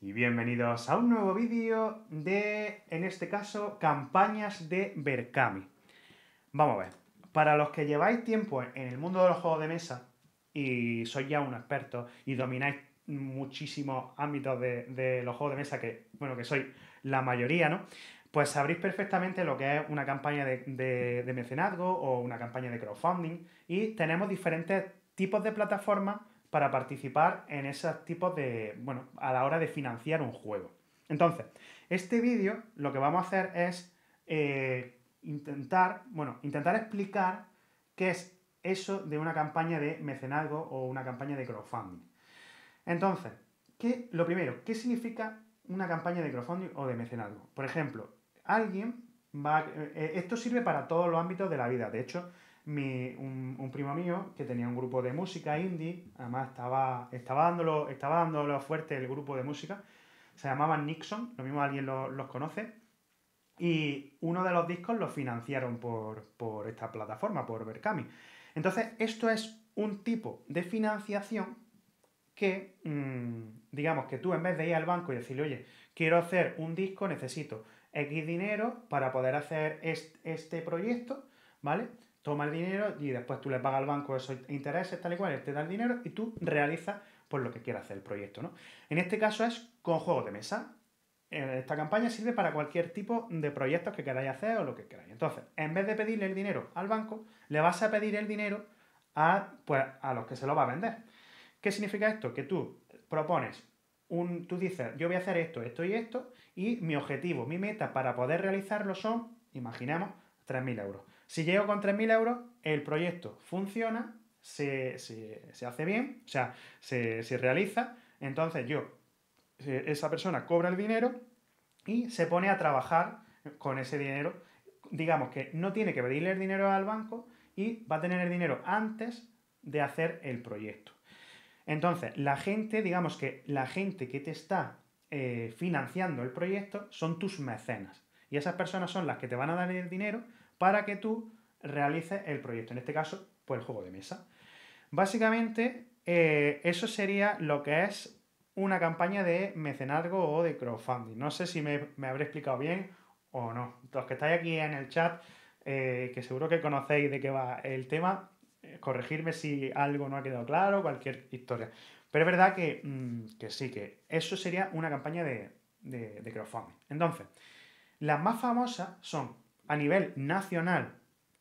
y bienvenidos a un nuevo vídeo de, en este caso, campañas de Berkami. Vamos a ver, para los que lleváis tiempo en el mundo de los juegos de mesa y sois ya un experto y domináis muchísimos ámbitos de, los juegos de mesa, que, bueno, que soy la mayoría, ¿no? Pues sabréis perfectamente lo que es una campaña de, de mecenazgo o una campaña de crowdfunding y tenemos diferentes tipos de plataformas para participar en esos tipos de, bueno, a la hora de financiar un juego. Entonces, este vídeo lo que vamos a hacer es eh, intentar, bueno, intentar explicar qué es eso de una campaña de mecenazgo o una campaña de crowdfunding. Entonces, ¿qué, lo primero, ¿qué significa una campaña de crowdfunding o de mecenazgo? Por ejemplo, alguien va... Eh, esto sirve para todos los ámbitos de la vida. De hecho, mi, un, primo mío que tenía un grupo de música indie, además estaba, estaba, dándolo, fuerte el grupo de música, se llamaban Nixon, lo mismo alguien los conoce, y uno de los discos lo financiaron por, esta plataforma, por Berkami. Entonces, esto es un tipo de financiación que, mm, digamos que tú en vez de ir al banco y decirle, oye, quiero hacer un disco, necesito X dinero para poder hacer este proyecto, ¿vale? toma el dinero y después tú le pagas al banco esos intereses, tal y cual, él te da el dinero y tú realizas pues, lo que quiera hacer el proyecto. ¿no? En este caso es con juego de mesa. Eh, esta campaña sirve para cualquier tipo de proyectos que queráis hacer o lo que queráis. Entonces, en vez de pedirle el dinero al banco, le vas a pedir el dinero a, pues, a los que se lo va a vender. ¿Qué significa esto? Que tú propones un, tú dices, yo voy a hacer esto, esto y esto, y mi objetivo, mi meta para poder realizarlo son, imaginemos, 3.000 euros. Si llego con 3.000 euros, el proyecto funciona, se, hace bien, o sea, se, realiza, entonces yo, eh, esa persona cobra el dinero y se pone a trabajar con ese dinero. Digamos que no tiene que pedirle el dinero al banco y va a tener el dinero antes de hacer el proyecto. Entonces, la gente, digamos que la gente que te está eh, financiando el proyecto son tus mecenas. Y esas personas son las que te van a dar el dinero para que tú realices el proyecto, en este caso, pues el juego de mesa. Básicamente, eh, eso sería lo que es una campaña de mecenargo o de crowdfunding. No sé si me, habré explicado bien o no. Los que estáis aquí en el chat, eh, que seguro que conocéis de qué va el tema, corregidme eh, corregirme si algo no ha quedado claro, cualquier historia. Pero es verdad mm, que, sí, que eso sería una campaña de, de, de crowdfunding. Entonces, las más famosas son a nivel nacional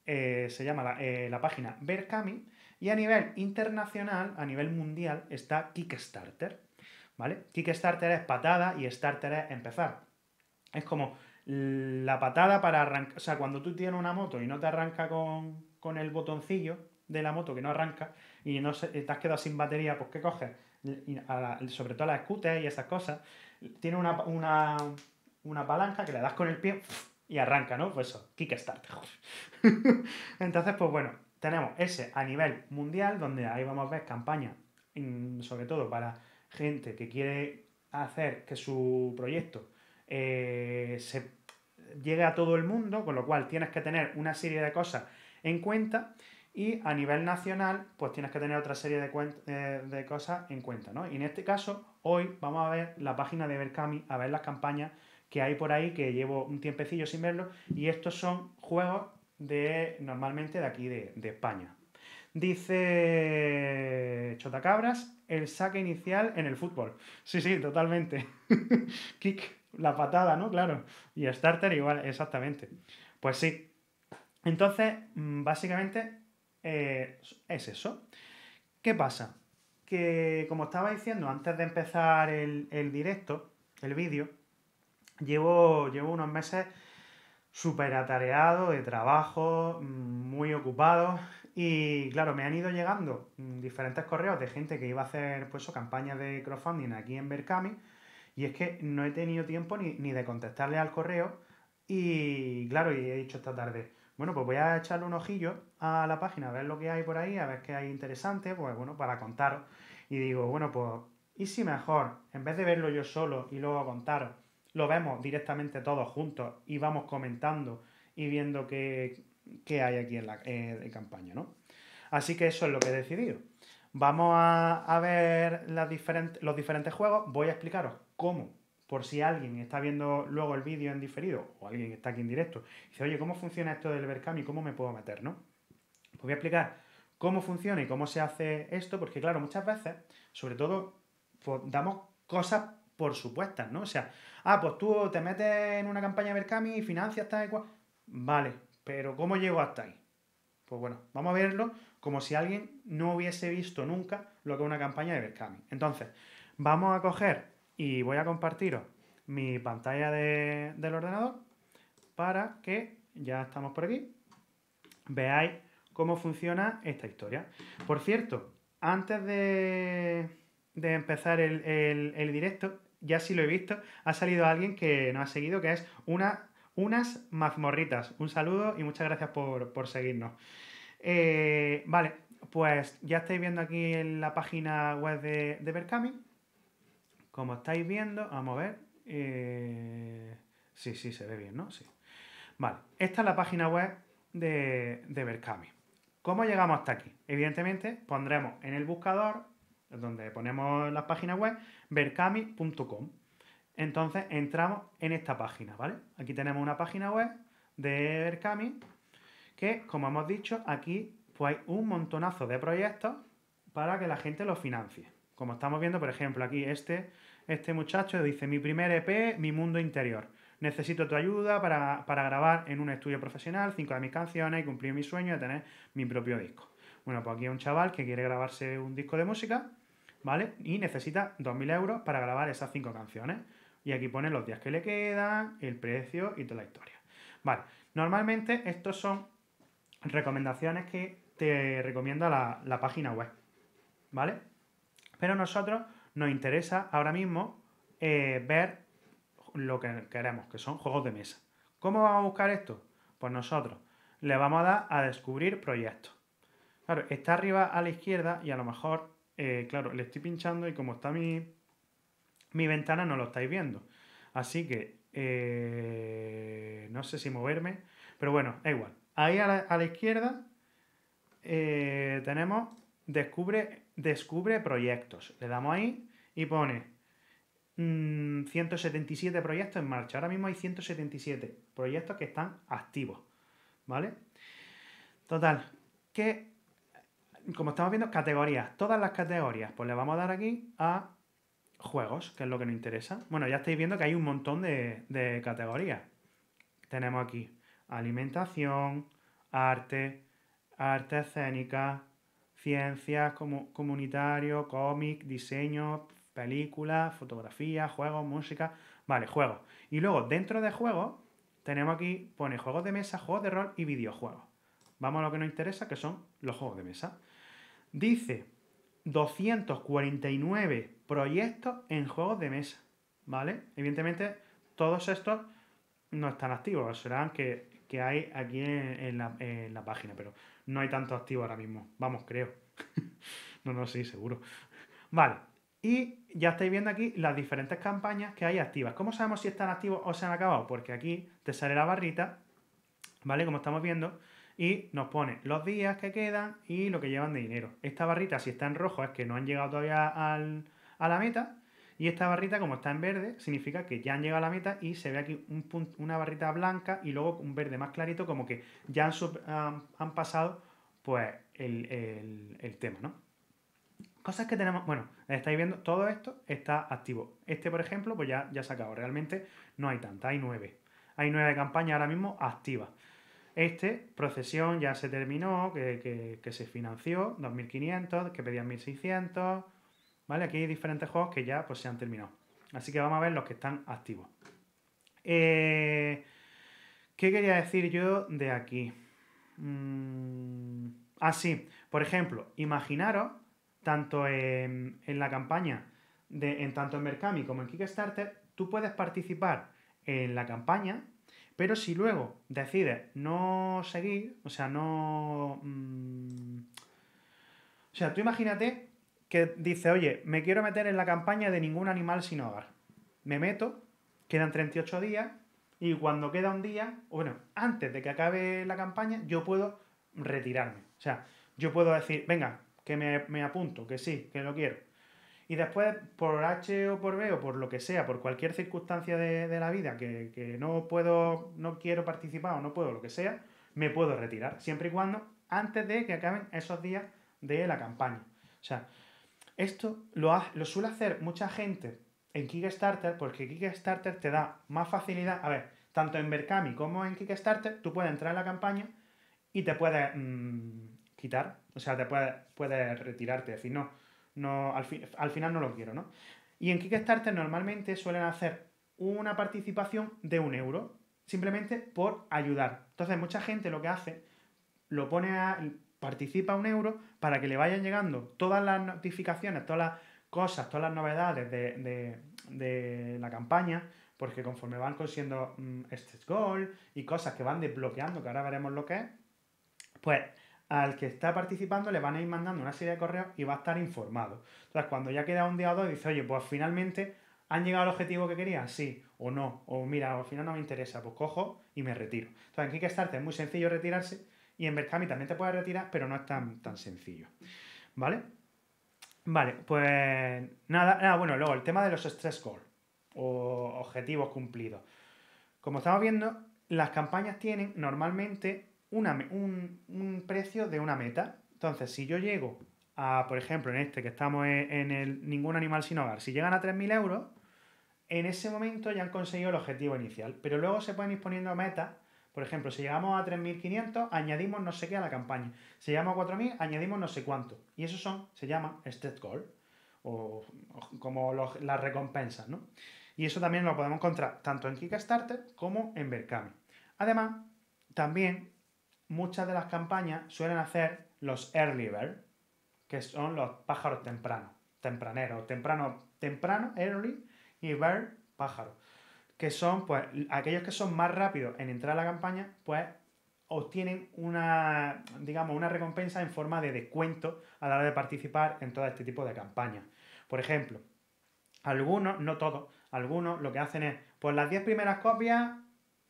eh, se llama eh, la, página Berkami y a nivel internacional, a nivel mundial, está Kickstarter. ¿Vale? Kickstarter es patada y Starter es empezar. Es como la patada para arrancar. O sea, cuando tú tienes una moto y no te arranca con, el botoncillo de la moto que no arranca y no eh, te has quedado sin batería, pues ¿qué coges? sobre todo las scooters y esas cosas. Tiene una, una, una palanca que le das con el pie y arranca, ¿no? Pues eso, Kickstarter. Entonces, pues bueno, tenemos ese a nivel mundial, donde ahí vamos a ver campañas, mm, sobre todo para gente que quiere hacer que su proyecto eh, se llegue a todo el mundo, con lo cual tienes que tener una serie de cosas en cuenta. Y a nivel nacional, pues tienes que tener otra serie de, eh, de cosas en cuenta, ¿no? Y en este caso, hoy vamos a ver la página de Berkami, a ver las campañas que hay por ahí que llevo un tiempecillo sin verlo. y estos son juegos de normalmente de aquí de, España. Dice Chotacabras, el saque inicial en el fútbol. Sí, sí, totalmente. Kick, la patada, ¿no? Claro. Y starter igual, exactamente. Pues sí. Entonces, mm, básicamente eh, es eso. ¿Qué pasa? Que como estaba diciendo antes de empezar el, el directo, el vídeo, Llevo, llevo unos meses súper atareado de trabajo, mm, muy ocupado y claro, me han ido llegando mm, diferentes correos de gente que iba a hacer pues, campañas de crowdfunding aquí en Berkami y es que no he tenido tiempo ni, ni de contestarle al correo y claro, y he dicho esta tarde, bueno, pues voy a echarle un ojillo a la página, a ver lo que hay por ahí, a ver qué hay interesante, pues bueno, para contaros. Y digo, bueno, pues, ¿y si mejor, en vez de verlo yo solo y luego contaros, lo vemos directamente todos juntos y vamos comentando y viendo qué, hay aquí en la eh, campaña, ¿no? Así que eso es lo que he decidido. Vamos a, ver las diferentes, los diferentes juegos. Voy a explicaros cómo, por si alguien está viendo luego el vídeo en diferido o alguien está aquí en directo, dice, oye, ¿cómo funciona esto del y ¿Cómo me puedo meter, no? Pues voy a explicar cómo funciona y cómo se hace esto, porque claro, muchas veces, sobre todo, pues, damos cosas por supuestas, ¿no? O sea, Ah, pues tú te metes en una campaña de Berkami y financias tal y cual. Vale, pero ¿cómo llego hasta ahí? Pues bueno, vamos a verlo como si alguien no hubiese visto nunca lo que es una campaña de Berkami. Entonces, vamos a coger y voy a compartiros mi pantalla del ordenador para que, ya estamos por aquí, veáis cómo funciona esta historia. Por cierto, antes de, empezar el directo, ya sí lo he visto, ha salido alguien que nos ha seguido, que es una, unas mazmorritas. Un saludo y muchas gracias por, seguirnos. Eh, vale, pues ya estáis viendo aquí en la página web de, de Berkami. Como estáis viendo, vamos a ver. Eh, sí, sí, se ve bien, ¿no? Sí. Vale, esta es la página web de, de Berkami. ¿Cómo llegamos hasta aquí? Evidentemente, pondremos en el buscador, donde ponemos las páginas web, berkami.com. Entonces entramos en esta página, ¿vale? Aquí tenemos una página web de Berkami que, como hemos dicho, aquí pues hay un montonazo de proyectos para que la gente los financie. Como estamos viendo, por ejemplo, aquí este, este muchacho dice, mi primer EP, mi mundo interior. Necesito tu ayuda para, para grabar en un estudio profesional cinco de mis canciones y cumplir mi sueño de tener mi propio disco. Bueno, pues aquí hay un chaval que quiere grabarse un disco de música ¿vale? Y necesita 2.000 euros para grabar esas 5 canciones. Y aquí pone los días que le quedan, el precio y toda la historia. Vale, normalmente estos son recomendaciones que te recomienda la, página web, ¿vale? Pero a nosotros nos interesa ahora mismo eh, ver lo que queremos, que son juegos de mesa. ¿Cómo vamos a buscar esto? Pues nosotros le vamos a dar a descubrir proyectos. Claro, está arriba a la izquierda y a lo mejor eh, claro, le estoy pinchando y como está mi, mi ventana no lo estáis viendo. Así que eh, no sé si moverme, pero bueno, es igual. Ahí a la, izquierda eh, tenemos descubre, descubre proyectos. Le damos ahí y pone 177 mm, proyectos en marcha. Ahora mismo hay 177 proyectos que están activos. ¿Vale? Total, ¿qué como estamos viendo, categorías, todas las categorías, pues le vamos a dar aquí a juegos, que es lo que nos interesa. Bueno, ya estáis viendo que hay un montón de, de categorías. Tenemos aquí alimentación, arte, arte escénica, ciencias, como, comunitario, cómic, diseño, películas, fotografía, juegos, música. Vale, juegos. Y luego, dentro de juegos, tenemos aquí, pone juegos de mesa, juegos de rol y videojuegos. Vamos a lo que nos interesa, que son los juegos de mesa. Dice 249 proyectos en juegos de mesa, ¿vale? Evidentemente, todos estos no están activos, serán que, que hay aquí en, la, en, la, página, pero no hay tanto activo ahora mismo, vamos, creo. no, no, sí, seguro. Vale, y ya estáis viendo aquí las diferentes campañas que hay activas. ¿Cómo sabemos si están activos o se han acabado? Porque aquí te sale la barrita, ¿vale? Como estamos viendo, y nos pone los días que quedan y lo que llevan de dinero. Esta barrita, si está en rojo, es que no han llegado todavía a la meta. Y esta barrita, como está en verde, significa que ya han llegado a la meta y se ve aquí un una barrita blanca y luego un verde más clarito, como que ya han, pasado pues, el, tema, ¿no? Cosas que tenemos, bueno, estáis viendo, todo esto está activo. Este, por ejemplo, pues ya, ya se ha Realmente no hay tanta, hay nueve. Hay nueve campañas ahora mismo activas. Este, procesión ya se terminó, que, se financió, 2.500, que pedían 1.600, ¿vale? Aquí hay diferentes juegos que ya pues, se han terminado. Así que vamos a ver los que están activos. Eh, ¿Qué quería decir yo de aquí? Mm, así, ah, por ejemplo, imaginaros, tanto en, la campaña, en tanto en Mercami como en Kickstarter, tú puedes participar en la campaña pero si luego decides no seguir, o sea, no... Mm, o sea, tú imagínate que dice oye, me quiero meter en la campaña de ningún animal sin hogar. Me meto, quedan 38 días y cuando queda un día, bueno, antes de que acabe la campaña, yo puedo retirarme. O sea, yo puedo decir, venga, que me, me apunto, que sí, que lo quiero y después, por H o por B o por lo que sea, por cualquier circunstancia de, la vida que, no puedo, no quiero participar o no puedo, lo que sea, me puedo retirar, siempre y cuando antes de que acaben esos días de la campaña. O sea, esto lo, suele hacer mucha gente en Kickstarter porque Kickstarter te da más facilidad. A ver, tanto en Berkami como en Kickstarter, tú puedes entrar en la campaña y te puedes mm, quitar, o sea, te puedes, retirarte, y decir, no no, al, final no lo quiero, ¿no? Y en Kickstarter normalmente suelen hacer una participación de un euro, simplemente por ayudar. Entonces mucha gente lo que hace, lo pone a, participa un euro para que le vayan llegando todas las notificaciones, todas las cosas, todas las novedades de, la campaña, porque conforme van consiguiendo mm, este goal y cosas que van desbloqueando, que ahora veremos lo que es, pues al que está participando le van a ir mandando una serie de correos y va a estar informado. Entonces, cuando ya queda un día o dos, dice, oye, pues finalmente han llegado al objetivo que quería, sí o no, o mira, al final no me interesa, pues cojo y me retiro. Entonces, en Kickstarter es muy sencillo retirarse y en Berkami también te puedes retirar, pero no es tan, tan sencillo. ¿Vale? Vale, pues nada, nada, ah, bueno, luego el tema de los stress goals o objetivos cumplidos. Como estamos viendo, las campañas tienen normalmente un, precio de una meta. Entonces, si yo llego a, por ejemplo, en este que estamos en el Ningún Animal Sin Hogar, si llegan a 3.000 euros, en ese momento ya han conseguido el objetivo inicial. Pero luego se pueden ir poniendo metas. Por ejemplo, si llegamos a 3.500, añadimos no sé qué a la campaña. Si llegamos a 4.000, añadimos no sé cuánto. Y eso son, se llama stretch Call o, como las recompensas, ¿no? Y eso también lo podemos encontrar tanto en Kickstarter como en Berkami. Además, también muchas de las campañas suelen hacer los early bird, que son los pájaros tempranos, tempraneros, temprano, temprano, early y bird, pájaro, que son pues aquellos que son más rápidos en entrar a la campaña, pues obtienen una, digamos, una recompensa en forma de descuento a la hora de participar en todo este tipo de campañas. Por ejemplo, algunos, no todos, algunos lo que hacen es, pues las 10 primeras copias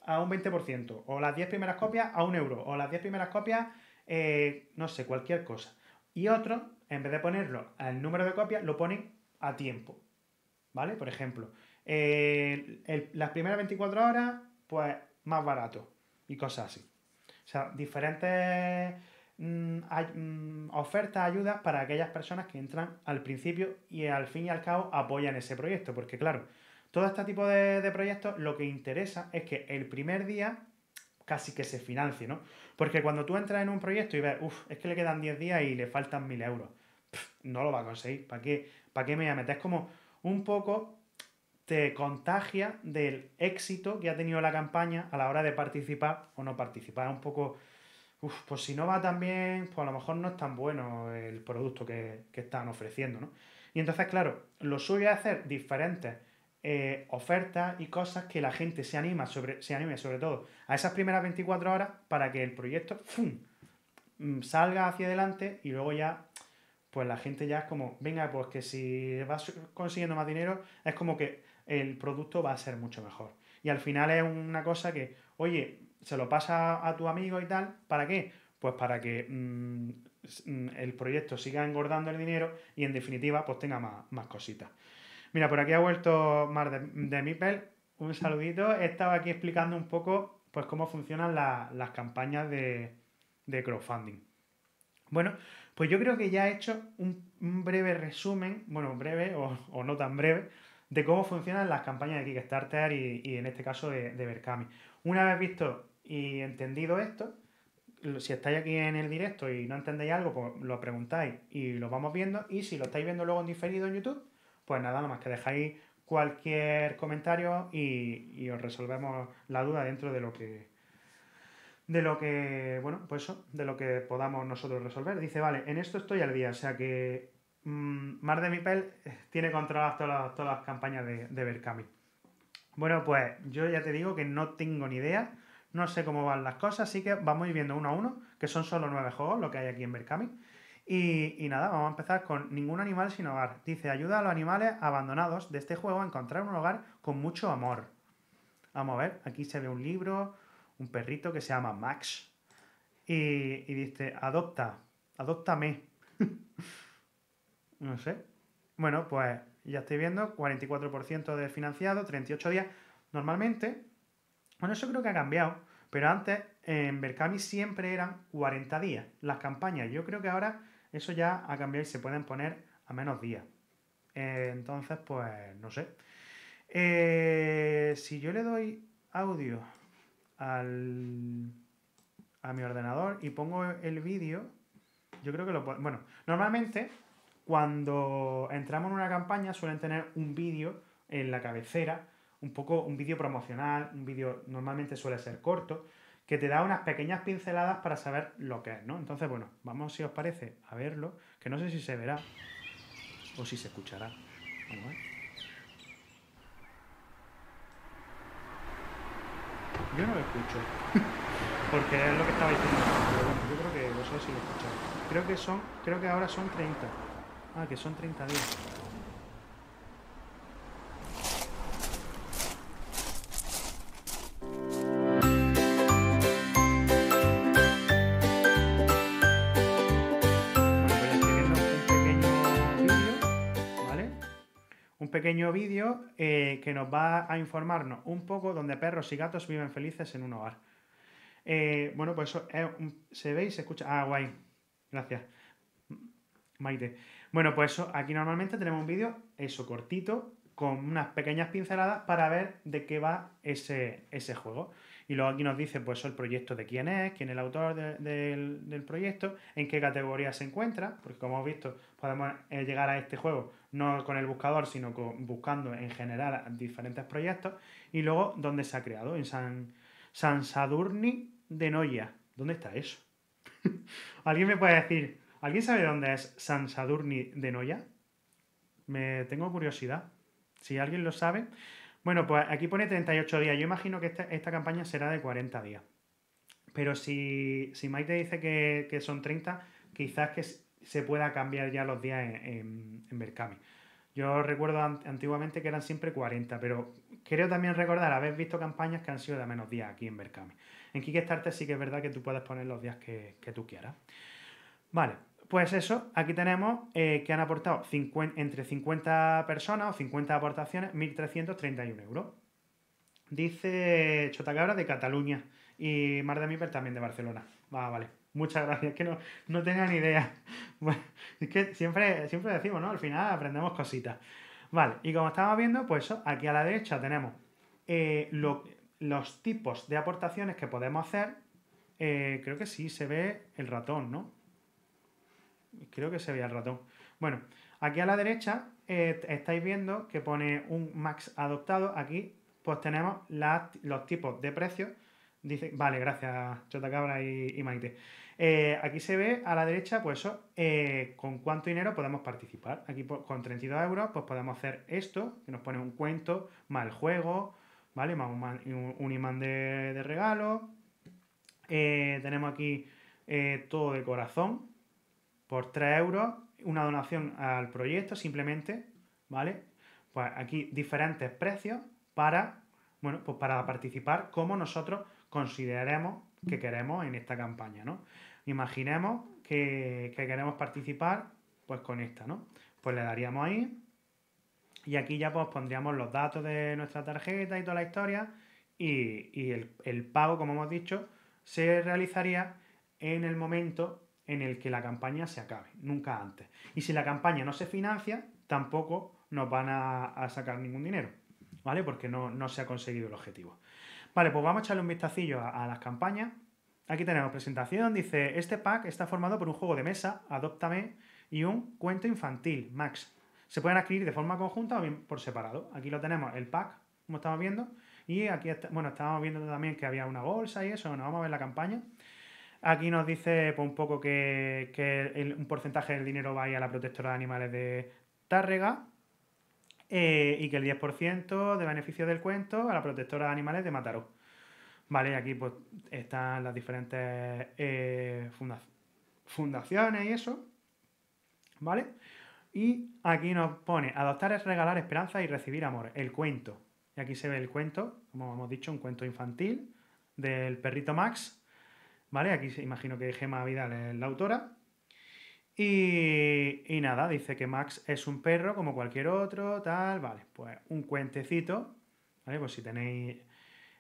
a un 20%, o las 10 primeras copias a un euro, o las 10 primeras copias, eh, no sé, cualquier cosa. Y otro en vez de ponerlo al número de copias, lo ponen a tiempo. ¿Vale? Por ejemplo, eh, las primeras 24 horas, pues más barato y cosas así. O sea, diferentes mm, mm, ofertas, ayudas para aquellas personas que entran al principio y al fin y al cabo apoyan ese proyecto, porque claro, todo este tipo de, proyectos lo que interesa es que el primer día casi que se financie, ¿no? Porque cuando tú entras en un proyecto y ves, uff, es que le quedan 10 días y le faltan 1000 euros, no lo va a conseguir. ¿Para qué, ¿Para me voy a meter? Es como un poco te contagia del éxito que ha tenido la campaña a la hora de participar o no participar. un poco, uff, pues si no va tan bien, pues a lo mejor no es tan bueno el producto que, que están ofreciendo, ¿no? Y entonces, claro, lo suyo es hacer diferentes eh, ofertas y cosas que la gente se anima sobre, se anime sobre todo a esas primeras 24 horas para que el proyecto mm, salga hacia adelante y luego ya pues la gente ya es como, venga, pues que si vas consiguiendo más dinero, es como que el producto va a ser mucho mejor. Y al final es una cosa que, oye, se lo pasa a tu amigo y tal, ¿para qué? Pues para que mm, mm, el proyecto siga engordando el dinero y en definitiva pues tenga más, más cositas. Mira, por aquí ha vuelto Mar de, Mipel. Un saludito. He estado aquí explicando un poco pues cómo funcionan las campañas de, crowdfunding. Bueno, pues yo creo que ya he hecho un, breve resumen, bueno, breve o, no tan breve, de cómo funcionan las campañas de Kickstarter y, y en este caso de, de Berkami. Una vez visto y entendido esto, si estáis aquí en el directo y no entendéis algo, pues lo preguntáis y lo vamos viendo. Y si lo estáis viendo luego en diferido en YouTube, pues nada, nada más que dejáis cualquier comentario y, os resolvemos la duda dentro de lo que de lo que bueno pues eso de lo que podamos nosotros resolver dice vale en esto estoy al día o sea que mm, Mar de mi tiene controladas todas, las, campañas de, de Berkami bueno pues yo ya te digo que no tengo ni idea no sé cómo van las cosas así que vamos viendo uno a uno que son solo nueve juegos lo que hay aquí en Berkami y, nada, vamos a empezar con Ningún animal sin hogar. Dice, ayuda a los animales abandonados de este juego a encontrar un hogar con mucho amor. Vamos a ver, aquí se ve un libro, un perrito que se llama Max. Y, dice, adopta, adoptame. no sé. Bueno, pues ya estoy viendo, 44% de financiado, 38 días. Normalmente, bueno, eso creo que ha cambiado, pero antes en Berkami siempre eran 40 días las campañas. Yo creo que ahora eso ya ha cambiado y se pueden poner a menos días. Eh, entonces, pues no sé. Eh, si yo le doy audio a mi ordenador y pongo el vídeo, yo creo que lo puedo... Bueno, normalmente cuando entramos en una campaña suelen tener un vídeo en la cabecera, un poco un vídeo promocional, un vídeo normalmente suele ser corto, que te da unas pequeñas pinceladas para saber lo que es, ¿no? Entonces, bueno, vamos, si os parece, a verlo, que no sé si se verá o si se escuchará. Vamos a ver. Yo no lo escucho, porque es lo que estaba diciendo, pero bueno, yo creo que lo sé si lo escucháis. Creo que son, creo que ahora son 30. Ah, que son 30 días. vídeo eh, que nos va a informarnos un poco donde perros y gatos viven felices en un hogar. Eh, bueno, pues eso, se ve y se escucha. Ah, guay. Gracias. Maite. Bueno, pues eso, aquí normalmente tenemos un vídeo, eso cortito, con unas pequeñas pinceladas para ver de qué va ese, ese juego. Y luego aquí nos dice, pues, el proyecto de quién es, quién es el autor del, proyecto, en qué categoría se encuentra, porque como hemos visto, podemos eh, llegar a este juego no con el buscador, sino buscando en general diferentes proyectos. Y luego, ¿dónde se ha creado? En San, San Sadurni de Noia. ¿Dónde está eso? ¿Alguien me puede decir, ¿alguien sabe dónde es San Sadurni de Noia? Me tengo curiosidad. Si alguien lo sabe, bueno, pues aquí pone 38 días. Yo imagino que esta, campaña será de 40 días. Pero si, si te dice que, son 30, quizás que se pueda cambiar ya los días en, en, Yo recuerdo antiguamente que eran siempre 40, pero creo también recordar haber visto campañas que han sido de menos días aquí en Berkami. En Kickstarter sí que es verdad que tú puedes poner los días que, que tú quieras. Vale, pues eso, aquí tenemos eh, que han aportado entre 50 personas o 50 aportaciones, 1.331 euros. Dice Chotacabra de Cataluña y Mar de Míper también de Barcelona. Ah, vale. Muchas gracias, que no, no tenía ni idea. es que siempre, siempre decimos, ¿no? Al final aprendemos cositas. Vale, y como estamos viendo, pues aquí a la derecha tenemos eh, los tipos de aportaciones que podemos hacer. Eh, creo que sí, se ve el ratón, ¿no? Creo que se veía el ratón. Bueno, aquí a la derecha eh, estáis viendo que pone un max adoptado. Aquí pues tenemos los tipos de precios. Dice, vale, gracias Chotacabra y, y Maite. Eh, aquí se ve a la derecha, pues eso, eh, con cuánto dinero podemos participar. Aquí pues, con 32 euros, pues podemos hacer esto, que nos pone un cuento, más el juego, ¿vale? Más un, imán de regalo. tenemos aquí todo de corazón, por 3 euros una donación al proyecto simplemente, ¿vale? Pues aquí diferentes precios para, bueno, pues para participar como nosotros consideremos que queremos en esta campaña, ¿no? Imaginemos que, queremos participar pues con esta, ¿no? Pues le daríamos ahí y aquí ya pues pondríamos los datos de nuestra tarjeta y toda la historia y, el, el pago, como hemos dicho, se realizaría en el momento en el que la campaña se acabe, nunca antes. Y si la campaña no se financia, tampoco nos van a, sacar ningún dinero, ¿vale? Porque no, no, se ha conseguido el objetivo. Vale, pues vamos a echarle un vistacillo a, las campañas. Aquí tenemos presentación, dice, este pack está formado por un juego de mesa, Adóptame, y un cuento infantil, Max. Se pueden adquirir de forma conjunta o bien por separado. Aquí lo tenemos, el pack, como estamos viendo. Y aquí, bueno, estábamos viendo también que había una bolsa y eso, bueno, vamos a ver la campaña. Aquí nos dice pues, un poco que, un porcentaje del dinero va a ir a la protectora de animales de Tárrega eh, y que el 10% de beneficio del cuento a la protectora de animales de Mataró. Vale, aquí pues, están las diferentes eh, fundaciones y eso. ¿Vale? Y aquí nos pone, adoptar es regalar esperanza y recibir amor, el cuento. Y aquí se ve el cuento, como hemos dicho, un cuento infantil del perrito Max, ¿Vale? Aquí se imagino que Gemma Vidal es la autora. Y, nada, dice que Max es un perro como cualquier otro, tal, vale, pues un cuentecito, ¿vale? Pues si tenéis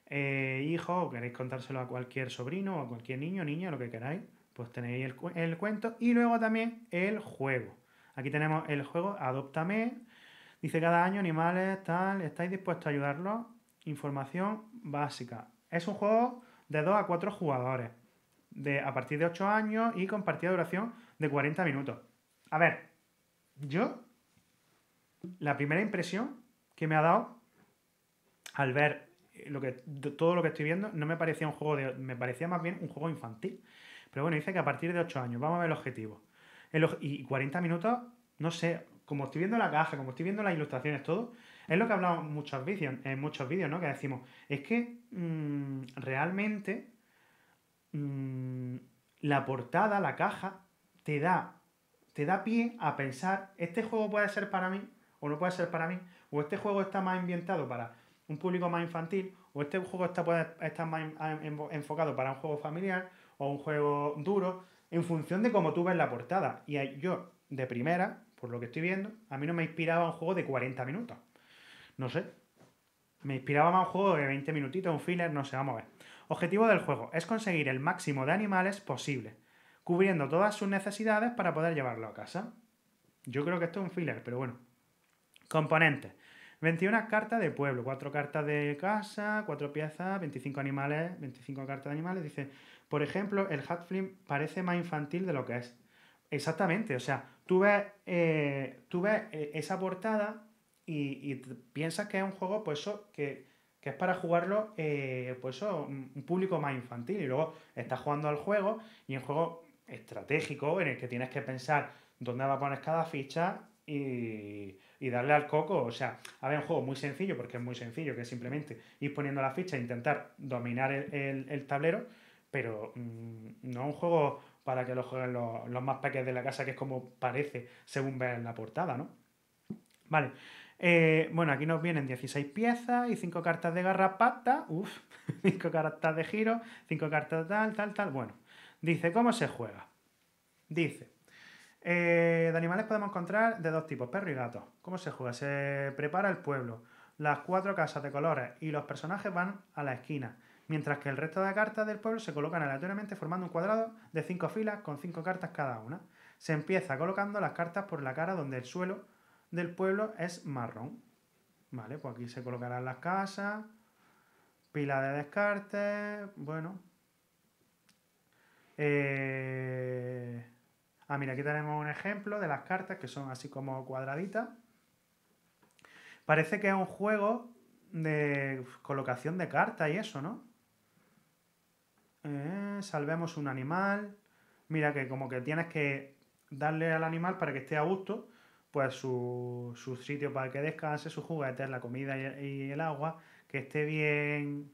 eh, hijos o queréis contárselo a cualquier sobrino o a cualquier niño, niña, lo que queráis, pues tenéis el, cuento y luego también el juego. Aquí tenemos el juego Adóptame, dice cada año animales, tal, ¿estáis dispuestos a ayudarlo Información básica. Es un juego de 2 a 4 jugadores de, a partir de 8 años y con partida de duración de 40 minutos. A ver, yo, la primera impresión que me ha dado al ver lo que, todo lo que estoy viendo, no me parecía un juego de. me parecía más bien un juego infantil. Pero bueno, dice que a partir de 8 años, vamos a ver el objetivo. y 40 minutos, no sé, como estoy viendo la caja, como estoy viendo las ilustraciones, todo, es lo que hablamos muchas en muchos vídeos, ¿no? Que decimos, es que mm, realmente Mm, la portada, la caja, te da, te da pie a pensar, este juego puede ser para mí o no puede ser para mí, o este juego está más ambientado para un público más infantil, o este juego está, más enfocado para un juego familiar o un juego duro, en función de cómo tú ves la portada. Y yo, de primera, por lo que estoy viendo, a mí no me inspiraba un juego de 40 minutos. No sé. Me inspiraba más un juego de 20 minutitos, un filler, no sé, vamos a ver. Objetivo del juego es conseguir el máximo de animales posible, cubriendo todas sus necesidades para poder llevarlo a casa. Yo creo que esto es un filler, pero bueno. Componentes. 21 cartas de pueblo, 4 cartas de casa, 4 piezas, 25 animales, 25 cartas de animales. Dice, por ejemplo, el Hatflim parece más infantil de lo que es. Exactamente, o sea, tú ves, eh, eh, esa portada y, y, piensas que es un juego, pues eso, que que es para jugarlo, eh, pues un público más infantil. Y luego estás jugando al juego y un juego estratégico en el que tienes que pensar dónde va a poner cada ficha y, darle al coco. O sea, a ver, un juego muy sencillo, porque es muy sencillo, que es simplemente ir poniendo la ficha e intentar dominar el, tablero, pero mm, no un juego para que lo jueguen los, más pequeños de la casa, que es como parece según vean en la portada, ¿no? Vale. Eh, bueno, aquí nos vienen 16 piezas y 5 cartas de garrapata, Uf, 5 cartas de giro, 5 cartas tal, tal, tal. Bueno, dice, ¿cómo se juega? Dice, eh, de animales podemos encontrar de dos tipos, perro y gato. ¿Cómo se juega? Se prepara el pueblo, las cuatro casas de colores y los personajes van a la esquina, mientras que el resto de cartas del pueblo se colocan aleatoriamente formando un cuadrado de 5 filas con cinco cartas cada una. Se empieza colocando las cartas por la cara donde el suelo del pueblo es marrón. Vale, pues aquí se colocarán las casas, pila de descarte, bueno. Eh... Ah, mira, aquí tenemos un ejemplo de las cartas que son así como cuadraditas. Parece que es un juego de colocación de cartas y eso, ¿no? Eh, salvemos un animal. Mira que como que tienes que darle al animal para que esté a gusto pues su, su sitio para que descanse, su juguete, la comida y, el agua, que esté bien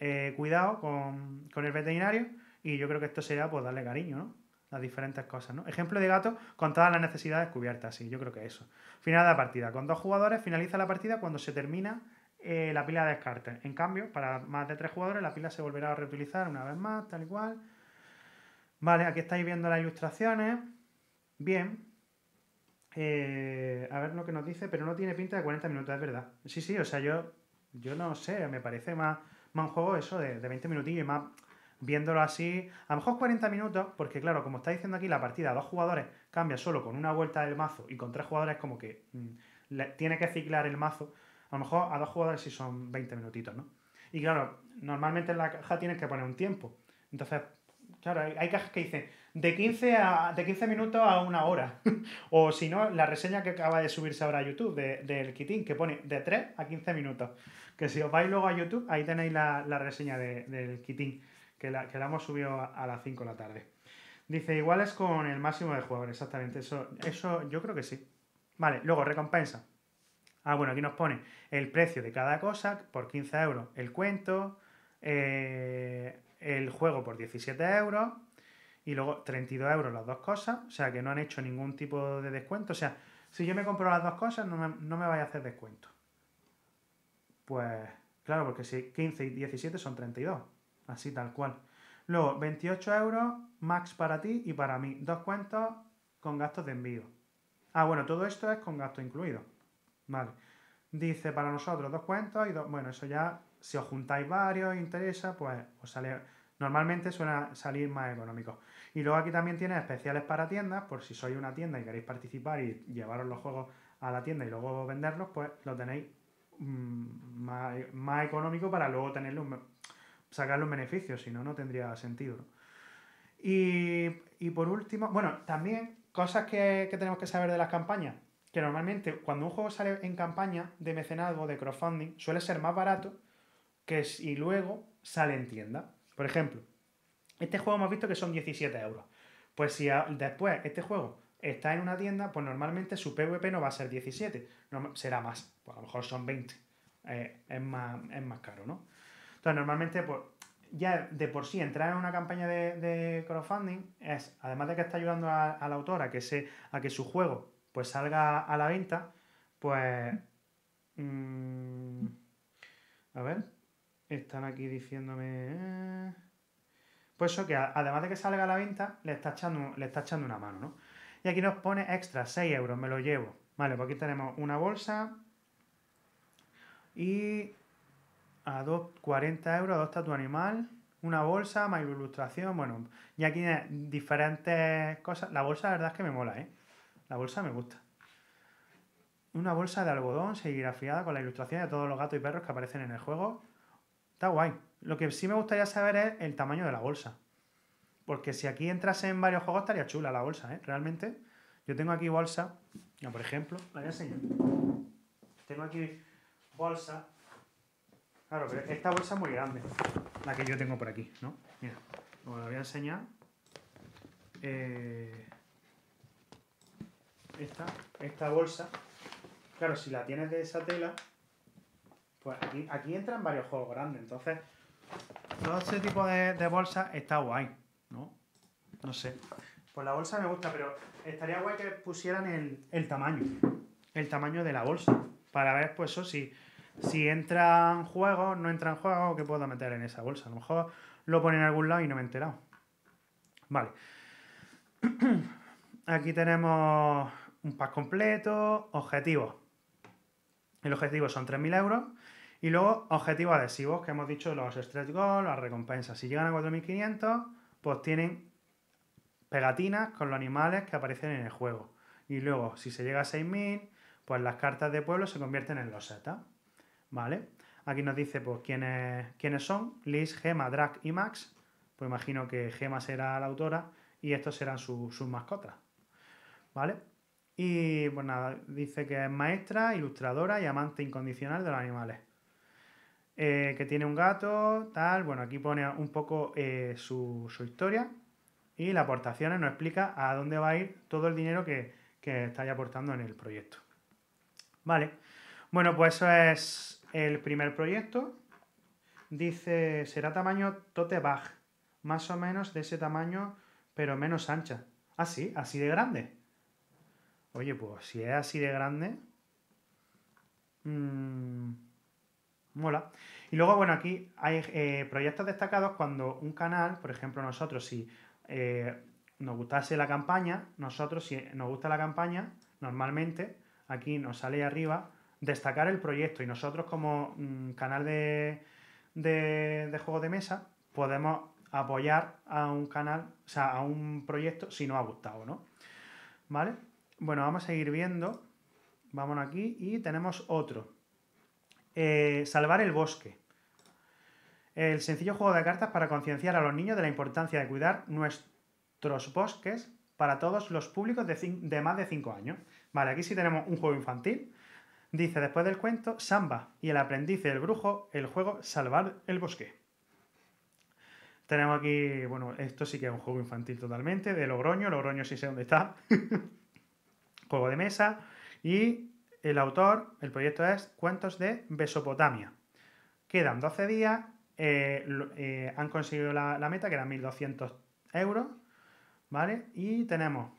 eh, cuidado con, el veterinario y yo creo que esto sería pues darle cariño, ¿no? Las diferentes cosas, ¿no? Ejemplo de gato con todas las necesidades cubiertas, sí, yo creo que eso. Final de la partida. Con dos jugadores finaliza la partida cuando se termina eh, la pila de descarte En cambio, para más de tres jugadores la pila se volverá a reutilizar una vez más, tal y cual. Vale, aquí estáis viendo las ilustraciones. Bien, eh, a ver lo que nos dice, pero no tiene pinta de 40 minutos, es verdad. Sí, sí, o sea, yo, yo no sé, me parece más, más un juego eso de, 20 minutillos y más viéndolo así. A lo mejor 40 minutos, porque claro, como está diciendo aquí, la partida a dos jugadores cambia solo con una vuelta del mazo y con tres jugadores como que mm, tiene que ciclar el mazo. A lo mejor a dos jugadores sí son 20 minutitos, ¿no? Y claro, normalmente en la caja tienes que poner un tiempo. Entonces, claro, hay, hay cajas que dicen, de 15, de minutos a una hora. o si no, la reseña que acaba de subirse ahora a YouTube del de, Kitín, que pone de 3 a 15 minutos. Que si os vais luego a YouTube, ahí tenéis la, reseña del Kitín, que la, hemos subido a, las 5 de la tarde. Dice, igual es con el máximo de jugadores, exactamente. Eso, eso yo creo que sí. Vale, luego recompensa. Ah, bueno, aquí nos pone el precio de cada cosa por 15 euros el cuento, eh, el juego por 17 euros, y luego 32 euros las dos cosas, o sea que no han hecho ningún tipo de descuento, o sea, si yo me compro las dos cosas no me, no vais a hacer descuento. Pues claro, porque si 15 y 17 son 32, así tal cual. Luego, 28 euros max para ti y para mí, dos cuentos con gastos de envío. Ah, bueno, todo esto es con gasto incluido. Vale. Dice para nosotros dos cuentos y dos. Bueno, eso ya, si os juntáis varios, interesa, pues os sale. Normalmente suena salir más económico. Y luego aquí también tienes especiales para tiendas, por si sois una tienda y queréis participar y llevaros los juegos a la tienda y luego venderlos, pues lo tenéis mm, más, económico para luego tenerlos sacarle un beneficio, si no, no tendría sentido. Y, por último, bueno, también cosas que, que tenemos que saber de las campañas que normalmente cuando un juego sale en campaña de mecenado o de crowdfunding, suele ser más barato que si luego sale en tienda. Por ejemplo, este juego hemos visto que son 17 euros. Pues si después este juego está en una tienda, pues normalmente su PVP no va a ser 17, será más, pues a lo mejor son 20. Eh, es, más, es más caro, ¿no? Entonces, normalmente, pues, ya de por sí entrar en una campaña de, crowdfunding es, además de que está ayudando a, autor la a que, se, a que su juego pues salga a la venta, pues... Mm, a ver, están aquí diciéndome... Eh, pues eso que además de que salga a la venta, le está echando, le echando una mano, ¿no? Y aquí nos pone extra, 6 euros, me lo llevo. Vale, pues aquí tenemos una bolsa y a 40 euros adopta tu animal, una bolsa, más ilustración, bueno, y aquí diferentes cosas. La bolsa la verdad es que me mola, ¿eh? La bolsa me gusta. Una bolsa de algodón serigrafiada con la ilustración de todos los gatos y perros que aparecen en el juego. Está guay. Lo que sí me gustaría saber es el tamaño de la bolsa. Porque si aquí entrasen varios juegos estaría chula la bolsa, ¿eh? Realmente. Yo tengo aquí bolsa. No, por ejemplo, la voy a enseñar. Tengo aquí bolsa. Claro, pero esta bolsa es muy grande. La que yo tengo por aquí, ¿no? Mira, os la voy a enseñar. Eh, esta, esta bolsa. Claro, si la tienes de esa tela, pues aquí entran varios juegos grandes. Entonces, todo este tipo de, bolsa está guay, ¿no? No sé. Pues la bolsa me gusta, pero estaría guay que pusieran el, tamaño. El tamaño de la bolsa. Para ver, pues eso, si, si entran juegos, no entran juegos, que puedo meter en esa bolsa. A lo mejor lo ponen en algún lado y no me he enterado. Vale. Aquí tenemos un pack completo, objetivos. El objetivo son 3.000 euros y luego objetivos adhesivos, que hemos dicho los stretch goals, las recompensas. Si llegan a 4500, pues tienen pegatinas con los animales que aparecen en el juego. Y luego, si se llega a 6000, pues las cartas de pueblo se convierten en losetas. ¿Vale? Aquí nos dice pues, quiénes, son: Liz, Gema, Drac y Max. Pues imagino que Gema será la autora y estos serán sus mascotas. ¿Vale? Y pues nada, dice que es maestra, ilustradora y amante incondicional de los animales. Eh, que tiene un gato, tal. Bueno, aquí pone un poco eh, su, historia y la aportación nos explica a dónde va a ir todo el dinero que, que estáis aportando en el proyecto. Vale, bueno, pues eso es el primer proyecto. Dice, será tamaño tote bag, más o menos de ese tamaño, pero menos ancha. Ah, sí, así de grande. Oye, pues si es así de grande... Mm, mola. Y luego, bueno, aquí hay eh, proyectos destacados cuando un canal, por ejemplo, nosotros, si eh, nos gustase la campaña, nosotros, si nos gusta la campaña, normalmente aquí nos sale arriba destacar el proyecto y nosotros como mm, canal de, juego de de mesa podemos apoyar a un canal, o sea, a un proyecto si nos ha gustado, ¿no? ¿Vale? Bueno, vamos a seguir viendo. Vámonos aquí y tenemos otro. Eh, salvar el bosque. El sencillo juego de cartas para concienciar a los niños de la importancia de cuidar nuestros bosques para todos los públicos de, más de 5 años. Vale, aquí sí tenemos un juego infantil. Dice después del cuento Samba y el aprendiz del brujo, el juego Salvar el bosque. Tenemos aquí, bueno, esto sí que es un juego infantil totalmente, de Logroño, Logroño sí sé dónde está. juego de mesa. Y el autor, el proyecto es Cuentos de Mesopotamia. Quedan 12 días, eh, eh, han conseguido la, meta, que eran 1.200 euros, ¿vale? Y tenemos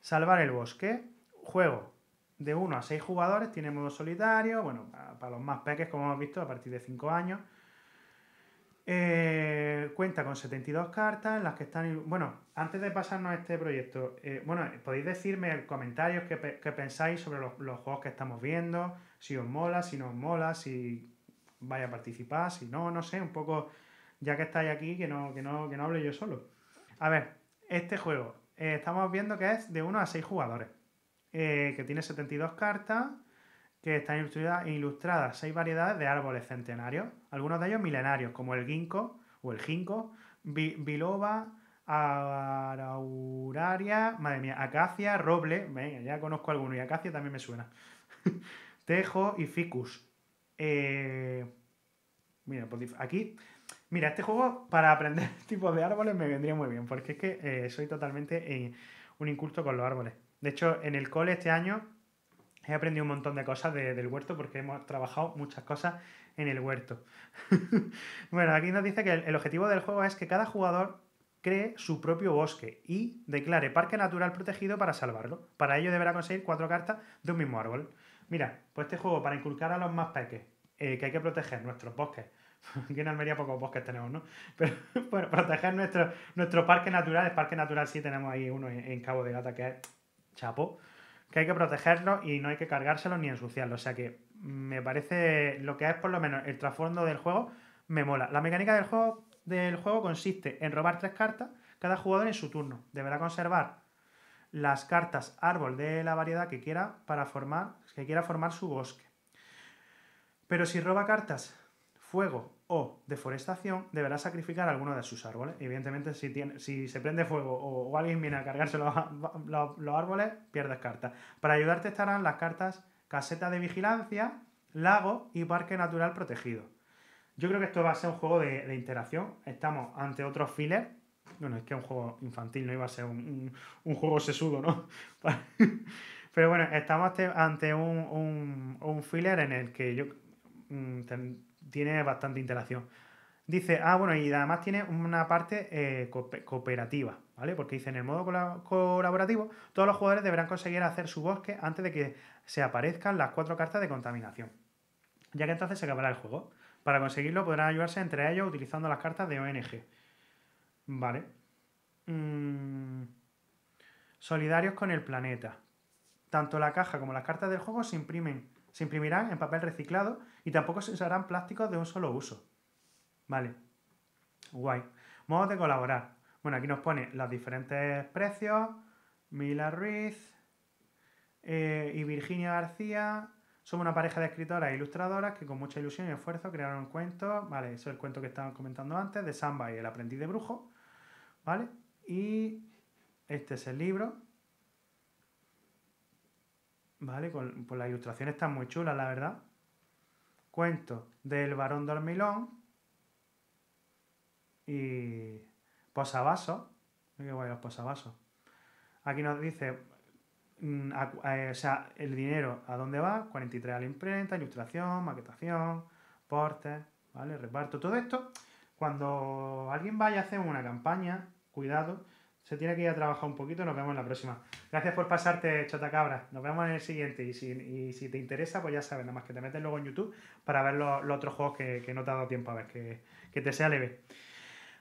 Salvar el Bosque, juego de 1 a 6 jugadores, tiene modo solitario, bueno, para los más pequeños, como hemos visto, a partir de 5 años, eh, cuenta con 72 cartas en las que están. Bueno, antes de pasarnos a este proyecto, eh, bueno, podéis decirme comentarios qué que pensáis sobre los, juegos que estamos viendo, si os mola, si no os mola, si vais a participar, si no, no sé, un poco, ya que estáis aquí, que no, que no, que no hable yo solo. A ver, este juego, eh, estamos viendo que es de 1 a 6 jugadores, que tiene 72 cartas que están ilustradas, seis variedades de árboles centenarios, algunos de ellos milenarios, como el ginkgo o el ginkgo, biloba, arauraria, madre mía, acacia, roble, venga, ya conozco alguno y acacia también me suena, tejo y ficus. Eh, mira, pues aquí, mira, este juego para aprender tipos de árboles me vendría muy bien, porque es que eh, soy totalmente eh, un inculto con los árboles. De hecho, en el cole este año He aprendido un montón de cosas del huerto porque hemos trabajado muchas cosas en el huerto. bueno, aquí nos dice que el, objetivo del juego es que cada jugador cree su propio bosque y declare parque natural protegido para salvarlo. Para ello deberá conseguir cuatro cartas de un mismo árbol. Mira, pues este juego para inculcar a los más peques eh, que hay que proteger nuestros bosques. Aquí en Almería pocos bosques tenemos, ¿no? Pero proteger nuestro, nuestro parque natural. El parque natural sí tenemos ahí uno en Cabo de Gata que es chapo que hay que protegerlo y no hay que cargárselo ni ensuciarlo. O sea que me parece lo que es por lo menos el trasfondo del juego me mola. La mecánica del juego, del juego consiste en robar tres cartas cada jugador en su turno. Deberá conservar las cartas árbol de la variedad que quiera para formar que quiera formar su bosque. Pero si roba cartas fuego o deforestación, deberá sacrificar alguno de sus árboles. Evidentemente, si, si se prende fuego o, alguien viene a cargarse los, árboles, pierdes cartas. Para ayudarte estarán las cartas caseta de vigilancia, lago y parque natural protegido. Yo creo que esto va a ser un juego de, interacción. Estamos ante otro filler. Bueno, es que es un juego infantil, no iba a ser un, juego sesudo, ¿no? Pero bueno, estamos ante un, filler en el que yo... Mm, tiene bastante interacción. Dice, ah, bueno, y además tiene una parte eh, cooperativa, ¿vale? Porque dice, en el modo colaborativo, todos los jugadores deberán conseguir hacer su bosque antes de que se aparezcan las cuatro cartas de contaminación, ya que entonces se acabará el juego. Para conseguirlo podrán ayudarse entre ellos utilizando las cartas de ONG. Vale. Mm, solidarios con el planeta. Tanto la caja como las cartas del juego se, imprimen, se imprimirán en papel reciclado y tampoco se usarán plásticos de un solo uso. Vale. Guay. Modo de colaborar. Bueno, aquí nos pone los diferentes precios. Mila Ruiz eh, y Virginia García. Somos una pareja de escritoras e ilustradoras que con mucha ilusión y esfuerzo crearon un cuento. Vale, eso es el cuento que estaban comentando antes, de Samba y el aprendiz de brujo. ¿Vale? Y este es el libro. ¿Vale? Con, pues las ilustraciones están muy chulas, la verdad cuento del varón dormilón y posavasos. Qué los posavasos. Aquí nos dice, mm, eh, el dinero a dónde va, 43 a la imprenta, ilustración, maquetación, portes, ¿vale? Reparto. Todo esto, cuando alguien vaya a hacer una campaña, cuidado, se tiene que ir a trabajar un poquito. Nos vemos en la próxima. Gracias por pasarte, Chotacabra. Nos vemos en el siguiente. Y si, te interesa, pues ya sabes, nada más que te metes luego en YouTube para ver los, otros juegos que, no te ha dado tiempo a ver, que, te sea leve.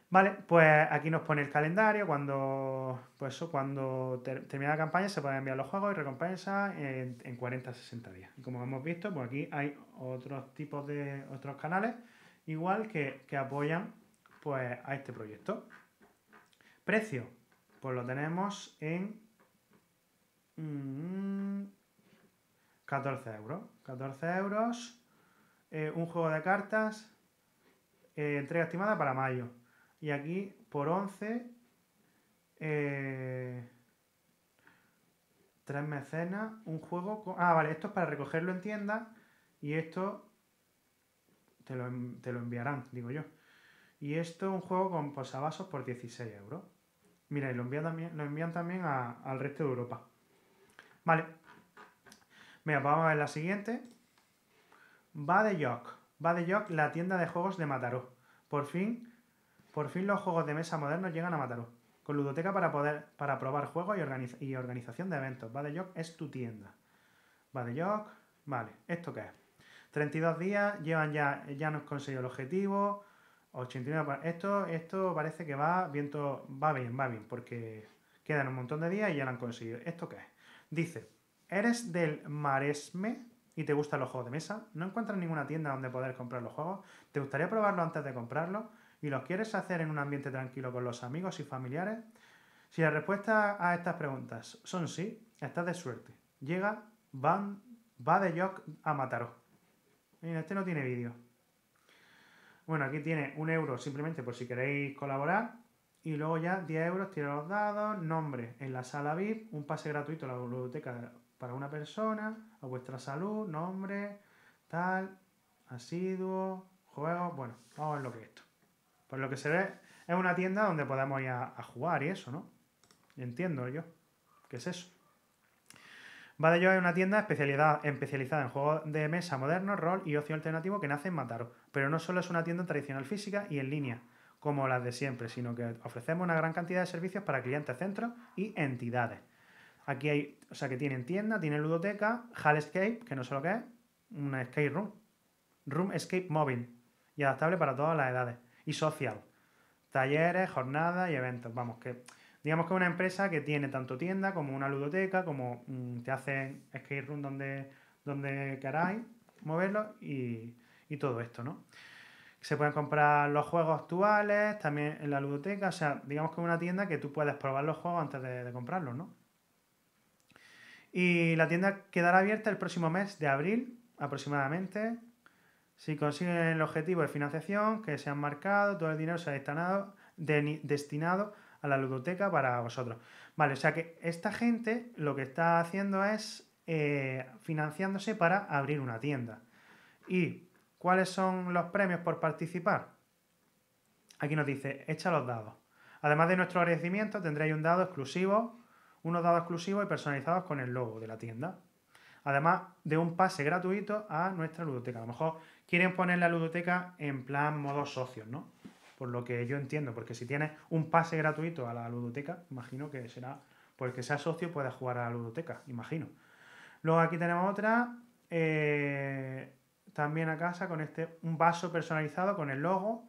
Vale, pues aquí nos pone el calendario. Cuando, pues cuando la campaña se pueden enviar los juegos y recompensas en, en 40-60 días. Y como hemos visto, pues aquí hay otros tipos de otros canales igual que, apoyan pues, a este proyecto. Precio, pues lo tenemos en 14 mm, euros. 14 euros. Eh, un juego de cartas. Eh, entrega estimada para mayo. Y aquí por 11. Eh, tres mecenas. Un juego. Con... Ah, vale, esto es para recogerlo en tienda. Y esto te lo, te lo enviarán, digo yo. Y esto un juego con posavasos por 16 euros. Mira, y lo envían también, lo envían también al resto de Europa. Vale. Venga pues vamos a ver la siguiente. Va de York. Va de York, la tienda de juegos de Mataró. Por fin, por fin los juegos de mesa modernos llegan a Mataró. Con ludoteca para poder para probar juegos y, organización de eventos. Va de York es tu tienda. Va de York. Vale, ¿esto qué es? 32 días, llevan ya, ya nos has conseguido el objetivo, 89. Esto, esto parece que va viento, va bien, va bien, porque quedan un montón de días y ya lo han conseguido. ¿Esto qué es? Dice, ¿eres del Maresme y te gustan los juegos de mesa? ¿No encuentras ninguna tienda donde poder comprar los juegos? ¿Te gustaría probarlo antes de comprarlo? ¿Y los quieres hacer en un ambiente tranquilo con los amigos y familiares? Si la respuesta a estas preguntas son sí, estás de suerte. Llega Van, va de Jock a Mataró. Mira, este no tiene vídeo. Bueno, aquí tiene un euro simplemente por si queréis colaborar. Y luego ya 10 euros, tira los dados, nombre en la sala VIP, un pase gratuito a la biblioteca para una persona, a vuestra salud, nombre, tal, asiduo, juego... Bueno, vamos a ver lo que es esto. Por lo que se ve, es una tienda donde podemos ir a, jugar y eso, ¿no? Entiendo yo. ¿Qué es eso? yo es una tienda especializada en juegos de mesa modernos, rol y ocio alternativo que nace en Mataro. Pero no solo es una tienda tradicional física y en línea, como las de siempre, sino que ofrecemos una gran cantidad de servicios para clientes, centros y entidades. Aquí hay, o sea, que tienen tienda, tienen ludoteca, Hall Escape, que no sé lo que es, una escape room, room escape móvil y adaptable para todas las edades, y social, talleres, jornadas y eventos. Vamos, que digamos que es una empresa que tiene tanto tienda como una ludoteca, como mm, te hacen escape room donde, donde queráis moverlo y, y todo esto, ¿no? Se pueden comprar los juegos actuales, también en la ludoteca, o sea, digamos que una tienda que tú puedes probar los juegos antes de, comprarlos, ¿no? Y la tienda quedará abierta el próximo mes de abril aproximadamente. Si consiguen el objetivo de financiación que se han marcado, todo el dinero se destinado, destinado a la ludoteca para vosotros. Vale, o sea que esta gente lo que está haciendo es eh, financiándose para abrir una tienda. Y ¿Cuáles son los premios por participar? Aquí nos dice, echa los dados. Además de nuestro agradecimiento, tendréis un dado exclusivo, unos dados exclusivos y personalizados con el logo de la tienda. Además de un pase gratuito a nuestra ludoteca. A lo mejor quieren poner la ludoteca en plan modo socios, ¿no? Por lo que yo entiendo, porque si tienes un pase gratuito a la ludoteca, imagino que será, porque pues sea socio pueda jugar a la ludoteca, imagino. Luego aquí tenemos otra. Eh, también a casa con este, un vaso personalizado con el logo,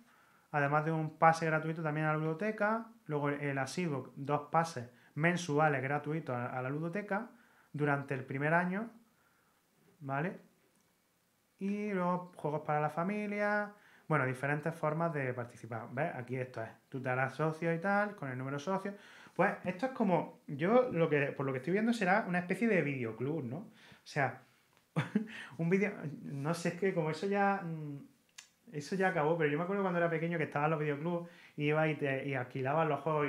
además de un pase gratuito también a la ludoteca. luego el asiduo, dos pases mensuales gratuitos a la ludoteca durante el primer año, ¿vale? Y luego juegos para la familia, bueno, diferentes formas de participar, ¿ves? Aquí esto es, tú te socio y tal, con el número socio. Pues esto es como, yo lo que, por lo que estoy viendo será una especie de videoclub, ¿no? O sea, un vídeo, no sé, es que como eso ya, mm, eso ya acabó, pero yo me acuerdo cuando era pequeño que estaba en los videoclubs y iba y, te, y los juegos,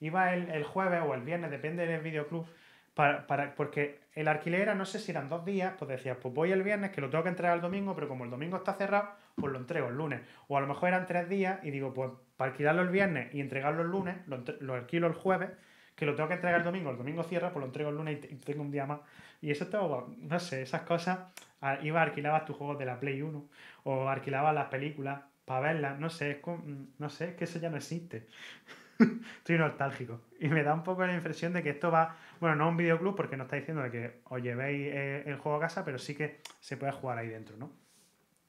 iba el, jueves o el viernes, depende del videoclub, para, porque el alquiler era, no sé si eran dos días, pues decías, pues voy el viernes, que lo tengo que entregar el domingo, pero como el domingo está cerrado, pues lo entrego el lunes. O a lo mejor eran tres días y digo, pues para alquilarlo el viernes y entregarlo el lunes, lo, lo alquilo el jueves, que lo tengo que entregar el domingo, el domingo cierra, pues lo entrego el lunes y tengo un día más. Y eso todo, no sé, esas cosas. Iba, alquilabas tus juegos de la Play 1 o alquilabas las películas para verlas, no sé, es mm, no sé, que eso ya no existe. Estoy nostálgico. Y me da un poco la impresión de que esto va, bueno, no a un videoclub porque no está diciendo de que os llevéis eh, el juego a casa, pero sí que se puede jugar ahí dentro, ¿no?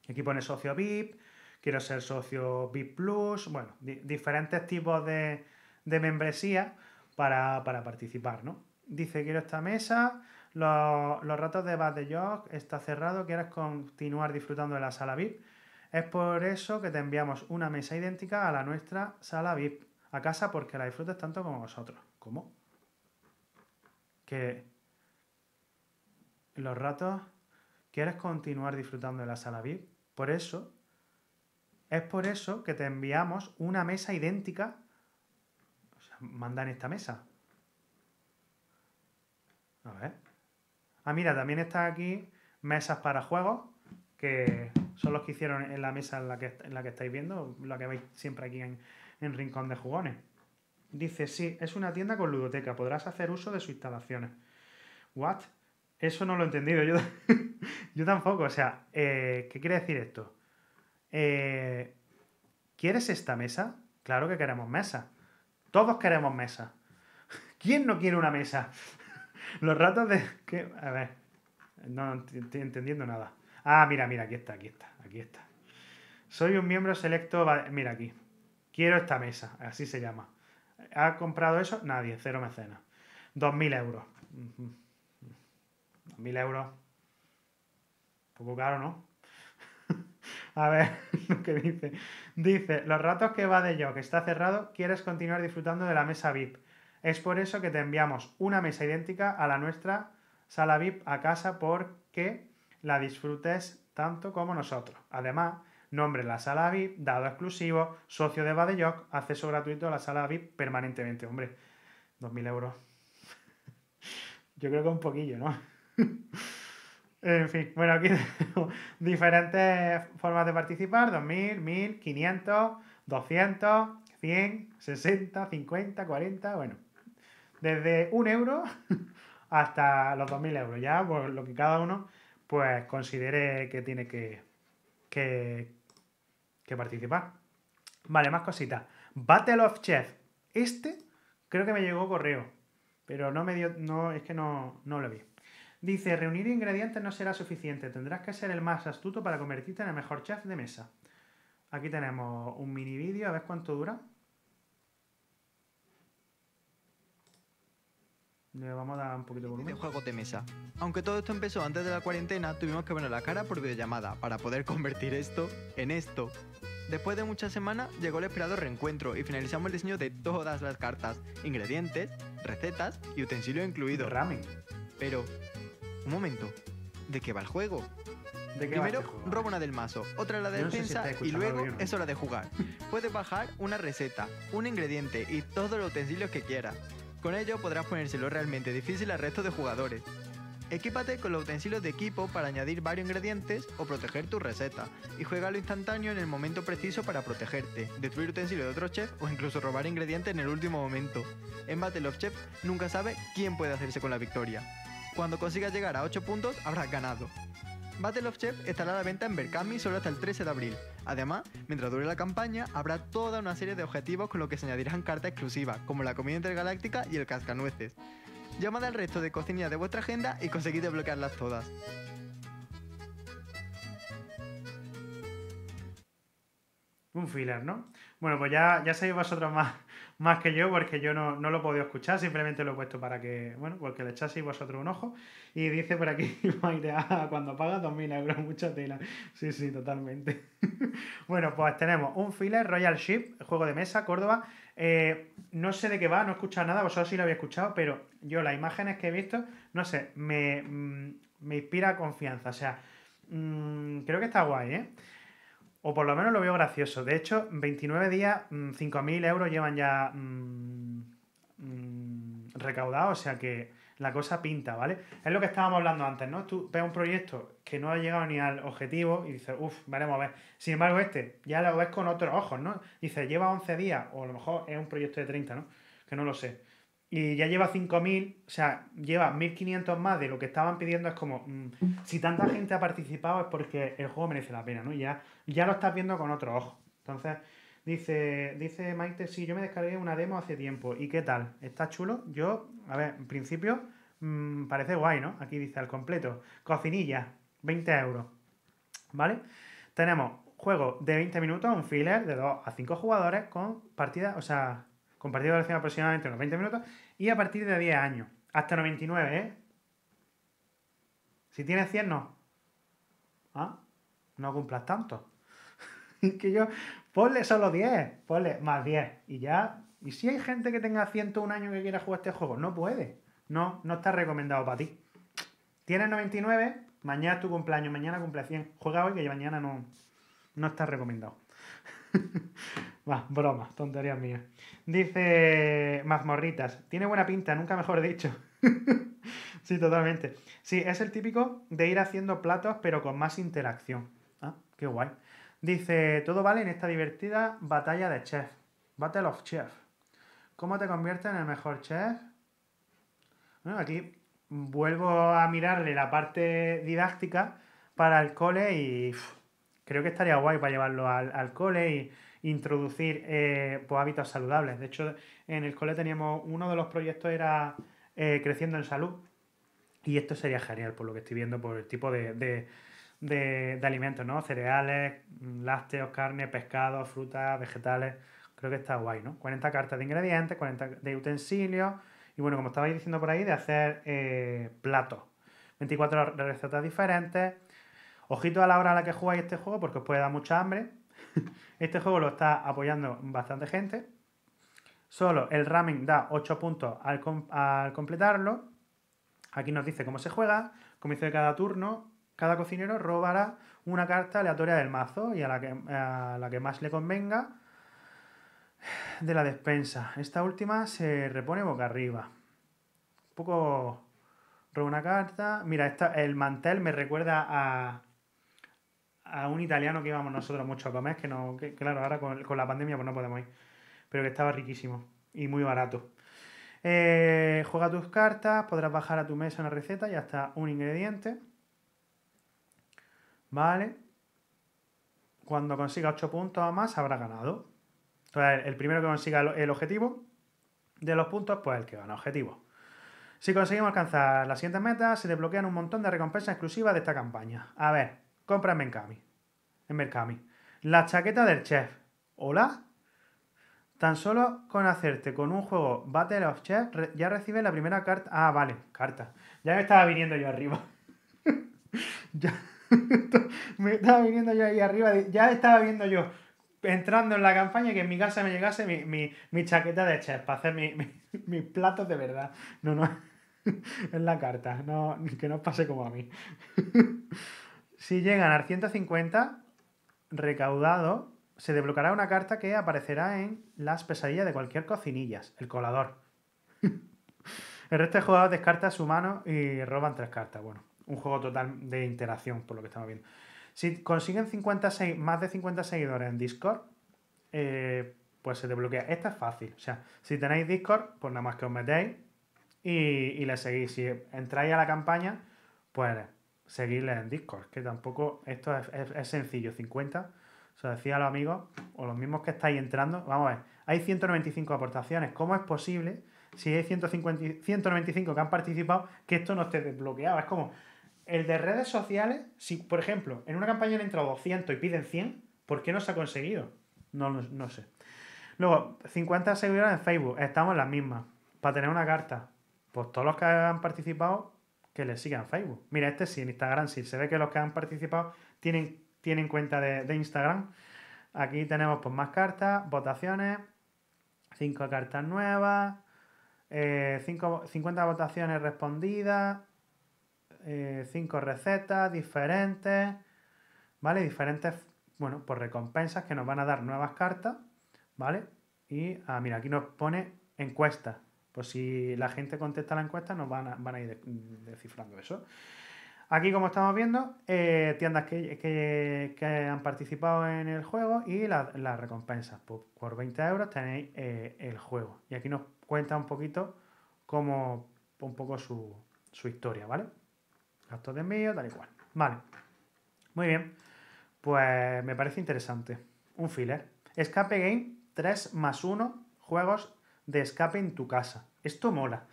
Aquí pone socio VIP, quiero ser socio VIP Plus, bueno, diferentes tipos de, de membresía para, para participar, ¿no? Dice, quiero esta mesa, los, ratos de Bad de York está cerrado, quieres continuar disfrutando de la sala VIP. Es por eso que te enviamos una mesa idéntica a la nuestra sala VIP a casa porque la disfrutes tanto como vosotros. ¿Cómo? Que los ratos quieres continuar disfrutando de la sala VIP. Por eso, es por eso que te enviamos una mesa idéntica. O sea, mandan esta mesa. A ver. Ah, mira, también está aquí mesas para juegos, que son los que hicieron en la mesa en la que, en la que estáis viendo, la que veis siempre aquí en, en Rincón de Jugones. Dice, sí, es una tienda con ludoteca, podrás hacer uso de sus instalaciones. ¿What? Eso no lo he entendido, yo, tampoco. O sea, eh, ¿qué quiere decir esto? Eh, ¿Quieres esta mesa? Claro que queremos mesa. Todos queremos mesa. ¿Quién no quiere una mesa? Los ratos de. ¿Qué? A ver. No estoy entendiendo nada. Ah, mira, mira, aquí está, aquí está, aquí está. Soy un miembro selecto. Mira aquí. Quiero esta mesa, así se llama. ¿Ha comprado eso? Nadie, cero mecenas. 2.000 euros. 2.000 euros. poco caro, ¿no? A ver lo que dice. Dice, los ratos que va de yo, que está cerrado, quieres continuar disfrutando de la mesa VIP. Es por eso que te enviamos una mesa idéntica a la nuestra sala VIP a casa porque la disfrutes tanto como nosotros. Además, nombre la sala VIP, dado exclusivo, socio de Badeyoc, acceso gratuito a la sala VIP permanentemente. Hombre, 2.000 euros. Yo creo que un poquillo, ¿no? en fin, bueno, aquí diferentes formas de participar, 2.000, 1.500, 200, 100, 60, 50, 40, bueno desde un euro hasta los 2.000 euros, ya por pues, lo que cada uno pues considere que tiene que, que, que participar. Vale, más cositas. Battle of Chef. Este creo que me llegó correo, pero no me dio, no, es que no, no lo vi. Dice, reunir ingredientes no será suficiente, tendrás que ser el más astuto para convertirte en el mejor chef de mesa. Aquí tenemos un mini vídeo, a ver cuánto dura. Le vamos a dar un poquito de volumen. mesa. Aunque todo esto empezó antes de la cuarentena, tuvimos que poner la cara por videollamada para poder convertir esto en esto. Después de muchas semanas llegó el esperado reencuentro y finalizamos el diseño de todas las cartas, ingredientes, recetas y utensilios incluidos. Ramen. Pero, un momento, ¿de qué va el juego? ¿De Primero una del mazo, otra la de defensa y luego es hora de jugar. Puedes bajar una receta, un ingrediente y todos los utensilios que quieras. Con ello podrás ponérselo realmente difícil al resto de jugadores. Equípate con los utensilios de equipo para añadir varios ingredientes o proteger tu receta, y juega lo instantáneo en el momento preciso para protegerte, destruir utensilios de otro chef o incluso robar ingredientes en el último momento. En Battle of Chefs nunca sabe quién puede hacerse con la victoria. Cuando consigas llegar a 8 puntos, habrás ganado. Battle of Chef estará a la venta en Berkami solo hasta el 13 de abril. Además, mientras dure la campaña, habrá toda una serie de objetivos con los que se añadirán cartas exclusivas, como la comida intergaláctica y el cascanueces. Llamad al resto de cocinillas de vuestra agenda y conseguid desbloquearlas todas. Un filler, ¿no? Bueno, pues ya, ya sabéis vosotros más más que yo porque yo no, lo he podido escuchar, simplemente lo he puesto para que, bueno, porque pues le echaseis vosotros un ojo. Y dice por aquí, cuando pagas 2.000 euros, mucha tela. Sí, sí, totalmente. bueno, pues tenemos un filler, Royal Ship, juego de mesa, Córdoba. Eh, no sé de qué va, no he escuchado nada, vosotros sí lo habéis escuchado, pero yo las imágenes que he visto, no sé, me, mm, inspira confianza. O sea, mm, creo que está guay, ¿eh? O por lo menos lo veo gracioso. De hecho, 29 días, 5.000 mm, euros llevan ya mm, mm, recaudados, o sea que la cosa pinta, ¿vale? Es lo que estábamos hablando antes, ¿no? Tú ves un proyecto que no ha llegado ni al objetivo y dices, uff, veremos a ver. Sin embargo, este ya lo ves con otros ojos, ¿no? Dices, lleva 11 días, o a lo mejor es un proyecto de 30, ¿no? Que no lo sé y ya lleva 5.000, o sea, lleva 1.500 más de lo que estaban pidiendo, es como, mm, si tanta gente ha participado es porque el juego merece la pena, ¿no? ya, ya lo estás viendo con otro ojo. Entonces, dice, dice Maite, sí, yo me descargué una demo hace tiempo, ¿y qué tal? ¿Está chulo? Yo, a ver, en principio, mm, parece guay, ¿no? Aquí dice al completo, cocinilla, 20 euros, ¿vale? Tenemos juego de 20 minutos, un filler de 2 a 5 jugadores con partida, o sea, con partida de aproximadamente unos 20 minutos y a partir de 10 años. Hasta 99, ¿eh? Si tienes 100, no. ¿Ah? No cumplas tanto. que yo, ponle solo 10, ponle más 10 y ya. Y si hay gente que tenga 101 años que quiera jugar este juego, no puede. No, no está recomendado para ti. Tienes 99, mañana es tu cumpleaños, mañana cumple 100. Juega hoy que mañana no, no está recomendado. Va, broma, tonterías mía. Dice Mazmorritas, tiene buena pinta, nunca mejor dicho. sí, totalmente. Sí, es el típico de ir haciendo platos pero con más interacción. Ah, qué guay. Dice, todo vale en esta divertida batalla de chef. Battle of Chef. ¿Cómo te conviertes en el mejor chef? Bueno, aquí vuelvo a mirarle la parte didáctica para el cole y creo que estaría guay para llevarlo al, cole y introducir eh, pues, hábitos saludables. De hecho, en el cole teníamos uno de los proyectos era eh, Creciendo en Salud y esto sería genial por lo que estoy viendo, por el tipo de, alimentos, ¿no? Cereales, mm, lácteos, carne, pescado, frutas, vegetales. Creo que está guay, ¿no? 40 cartas de ingredientes, 40 de utensilios y bueno, como estabais diciendo por ahí, de hacer eh, platos. 24 recetas diferentes Ojito a la hora a la que jugáis este juego porque os puede dar mucha hambre. Este juego lo está apoyando bastante gente. Solo el ramming da 8 puntos al, completarlo. Aquí nos dice cómo se juega. Comienzo de cada turno, cada cocinero robará una carta aleatoria del mazo y a la que, la que más le convenga de la despensa. Esta última se repone boca arriba. Un poco Robo una carta. Mira, esta, el mantel me recuerda a, a un italiano que íbamos nosotros mucho a comer, que no, claro, ahora con, la pandemia pues no podemos ir, pero que estaba riquísimo y muy barato. Eh, juega tus cartas, podrás bajar a tu mesa una receta y hasta un ingrediente. Vale. Cuando consiga 8 puntos o más, habrá ganado. Entonces, el primero que consiga el objetivo de los puntos, pues el que gana objetivo. Si conseguimos alcanzar las siguientes metas, se desbloquean un montón de recompensas exclusivas de esta campaña. A ver, Compra en Mercami. En Mercami. La chaqueta del chef. ¿Hola? Tan solo con hacerte con un juego Battle of Chef, ya recibes la primera carta. Ah, vale, carta. Ya me estaba viniendo yo arriba. ya me estaba viniendo yo ahí arriba. Ya estaba viendo yo entrando en la campaña que en mi casa me llegase mi, chaqueta de chef para hacer mis platos de verdad. No, no. Es la carta. No, que no pase como a mí. Si llegan a 150 recaudado, se desbloqueará una carta que aparecerá en las pesadillas de cualquier cocinillas, el colador. el resto de jugadores descarta su mano y roban tres cartas. Bueno, un juego total de interacción, por lo que estamos viendo. Si consiguen más de 50 seguidores en Discord, eh, pues se desbloquea. Esta es fácil. O sea, si tenéis Discord, pues nada más que os metéis y, y le seguís. Si entráis a la campaña, pues seguirles en Discord, que tampoco esto es, sencillo, 50. Se decía a los amigos, o los mismos que estáis entrando, vamos a ver, hay 195 aportaciones. ¿Cómo es posible, si hay 150, 195 que han participado, que esto no esté desbloqueado? Es como, el de redes sociales, si por ejemplo, en una campaña han entrado 200 y piden 100, ¿por qué no se ha conseguido? No, no, no sé. Luego, 50 seguidores en Facebook, estamos en las mismas. Para tener una carta, pues todos los que han participado que le sigan Facebook. Mira, este sí, en Instagram sí. Se ve que los que han participado tienen, tienen cuenta de, Instagram. Aquí tenemos pues, más cartas, votaciones, 5 cartas nuevas, 50 eh, votaciones respondidas, 5 eh, recetas diferentes, ¿vale? Diferentes, bueno, por pues, recompensas que nos van a dar nuevas cartas, ¿vale? Y, ah, mira, aquí nos pone encuestas. Pues si la gente contesta la encuesta, nos van a, a ir descifrando eso. Aquí, como estamos viendo, eh, tiendas que, que, han participado en el juego y las recompensas. Pues por, 20 euros tenéis eh, el juego. Y aquí nos cuenta un poquito cómo, un poco su, su historia, ¿vale? Gastos de envío, tal y cual. Vale. Muy bien. Pues me parece interesante. Un filler. Escape Game 3 más 1, juegos de escape en tu casa. Esto mola.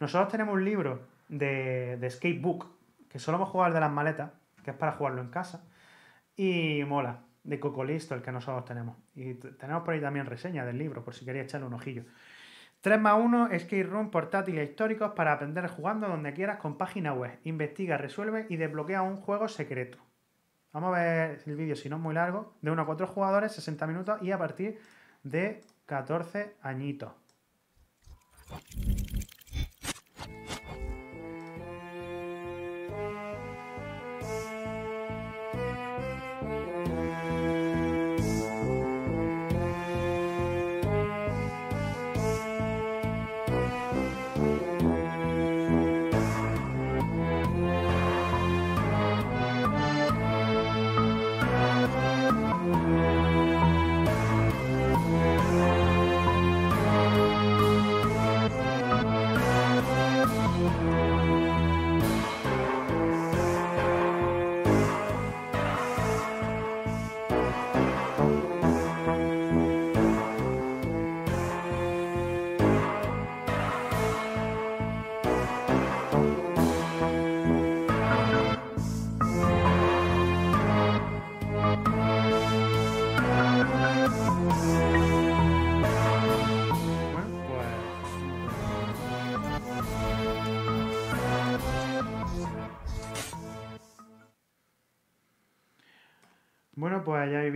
Nosotros tenemos un libro de, Skatebook, que solo hemos jugar de las maletas, que es para jugarlo en casa, y mola, de Cocolisto, el que nosotros tenemos. Y tenemos por ahí también reseña del libro, por si queréis echarle un ojillo. 3 más 1, Skate Room portátiles históricos para aprender jugando donde quieras con página web. Investiga, resuelve y desbloquea un juego secreto. Vamos a ver el vídeo, si no es muy largo, de 1 a 4 jugadores, 60 minutos y a partir de 14 añitos. Thank you.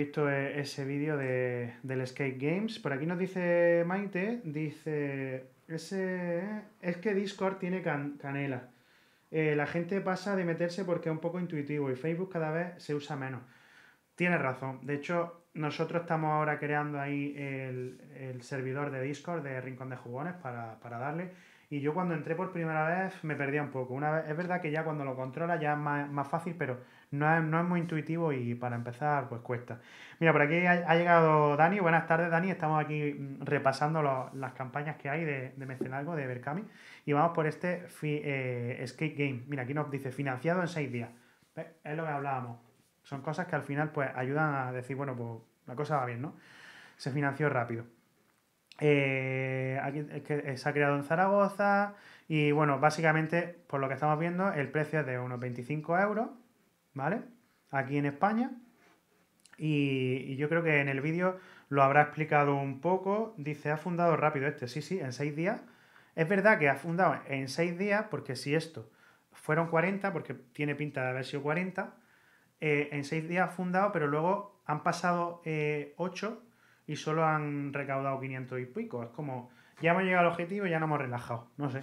visto eh, ese vídeo del Skate Games. Por aquí nos dice Maite, dice, ese, eh, es que Discord tiene canela. Eh, la gente pasa de meterse porque es un poco intuitivo y Facebook cada vez se usa menos. Tiene razón. De hecho, nosotros estamos ahora creando ahí el, servidor de Discord de Rincón de Jugones para, darle. Y yo cuando entré por primera vez me perdía un poco. Una es verdad que ya cuando lo controla ya es más fácil, pero no es, muy intuitivo y para empezar pues cuesta. Mira, por aquí ha, llegado Dani. Buenas tardes, Dani. Estamos aquí mm, repasando las campañas que hay de, de Mecenalgo, de Berkami. Y vamos por este eh, Skate Game. Mira, aquí nos dice financiado en seis días. Es lo que hablábamos. Son cosas que al final pues ayudan a decir, bueno, pues la cosa va bien, ¿no? Se financió rápido. Eh, aquí, es que eh, se ha creado en Zaragoza y bueno, básicamente por lo que estamos viendo el precio es de unos 25 euros ¿vale? Aquí en España. Y, yo creo que en el vídeo lo habrá explicado un poco. Dice, ha fundado rápido este, sí, sí, en seis días. Es verdad que ha fundado en seis días, porque si esto fueron 40, porque tiene pinta de haber sido 40, eh, en seis días ha fundado, pero luego han pasado 8 eh, y solo han recaudado 500 y pico. Es como, ya hemos llegado al objetivo y ya no hemos relajado, no sé.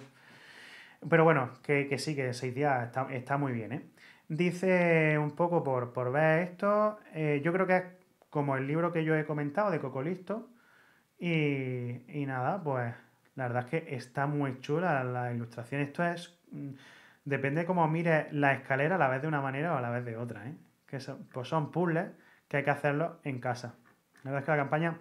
Pero bueno, que, sí, que seis días está, está muy bien, ¿eh? Dice un poco por, ver esto, eh, yo creo que es como el libro que yo he comentado de Cocolisto. Y, y nada, pues la verdad es que está muy chula la, ilustración. Esto es. Mm, depende cómo mires la escalera, a la vez de una manera o a la vez de otra. ¿eh? Que son, pues son puzzles que hay que hacerlo en casa. La verdad es que la campaña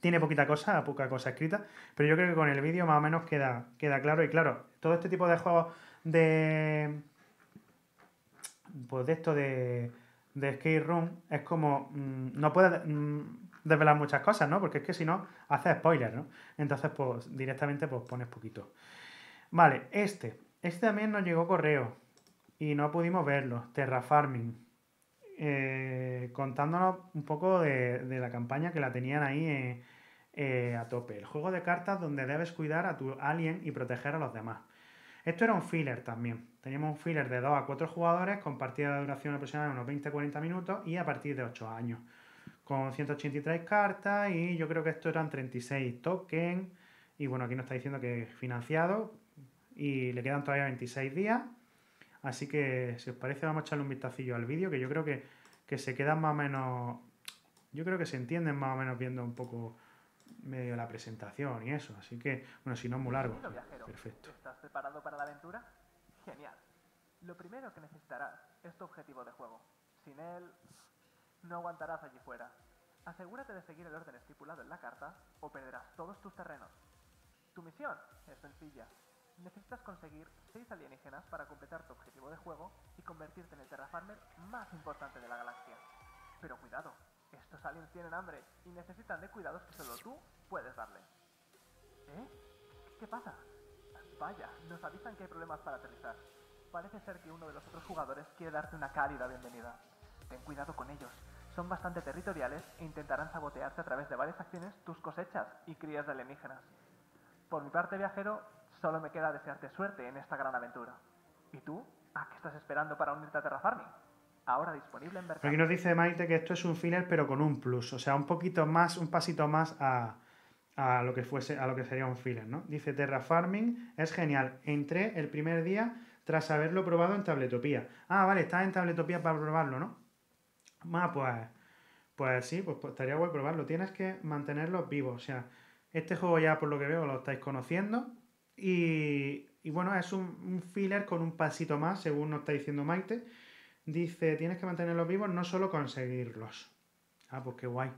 tiene poquita cosa, poca cosa escrita, pero yo creo que con el vídeo más o menos queda, queda claro. Y claro, todo este tipo de juegos de pues de esto de, de Skate Room, es como, mm, no puedes mm, desvelar muchas cosas, ¿no? Porque es que si no, haces spoiler, ¿no? Entonces, pues directamente pues, pones poquito. Vale, este. Este también nos llegó correo y no pudimos verlo. Terra Farming. Eh, contándonos un poco de, la campaña que la tenían ahí eh, eh, a tope. El juego de cartas donde debes cuidar a tu alien y proteger a los demás. Esto era un filler también. Teníamos un filler de 2 a 4 jugadores con partida de duración aproximada de unos 20-40 minutos y a partir de 8 años. Con 183 cartas y yo creo que esto eran 36 tokens. Y bueno, aquí nos está diciendo que es financiado y le quedan todavía 26 días. Así que si os parece vamos a echarle un vistacillo al vídeo que yo creo que, que se quedan más o menos... Yo creo que se entienden más o menos viendo un poco medio la presentación y eso. Así que, bueno, si no es muy largo. Perfecto. ¿Estás preparado para la aventura? Genial. Lo primero que necesitarás es tu objetivo de juego. Sin él, no aguantarás allí fuera. Asegúrate de seguir el orden estipulado en la carta o perderás todos tus terrenos. Tu misión es sencilla. Necesitas conseguir 6 alienígenas para completar tu objetivo de juego y convertirte en el terrafarmer más importante de la galaxia. Pero cuidado, estos aliens tienen hambre y necesitan de cuidados que solo tú puedes darle. ¿Eh? ¿Qué pasa? Vaya, nos avisan que hay problemas para aterrizar. Parece ser que uno de los otros jugadores quiere darte una cálida bienvenida. Ten cuidado con ellos. Son bastante territoriales e intentarán sabotearte a través de varias acciones tus cosechas y crías de alienígenas. Por mi parte, viajero, solo me queda desearte suerte en esta gran aventura. ¿Y tú? ¿A qué estás esperando para unirte a Terrafarming? ahora disponible en verdad... Aquí nos dice Maite que esto es un filler pero con un plus, o sea, un poquito más, un pasito más a, a lo que fuese, a lo que sería un filler, ¿no? Dice Terra Farming es genial. Entré el primer día tras haberlo probado en Tabletopía. Ah, vale, está en Tabletopía para probarlo, ¿no? Ah, pues, pues sí, pues, pues estaría bueno probarlo. Tienes que mantenerlo vivo, O sea, este juego ya por lo que veo lo estáis conociendo. Y, bueno, es un, filler con un pasito más, según nos está diciendo Maite. Dice, tienes que mantenerlos vivos, no solo conseguirlos. Ah, pues qué guay.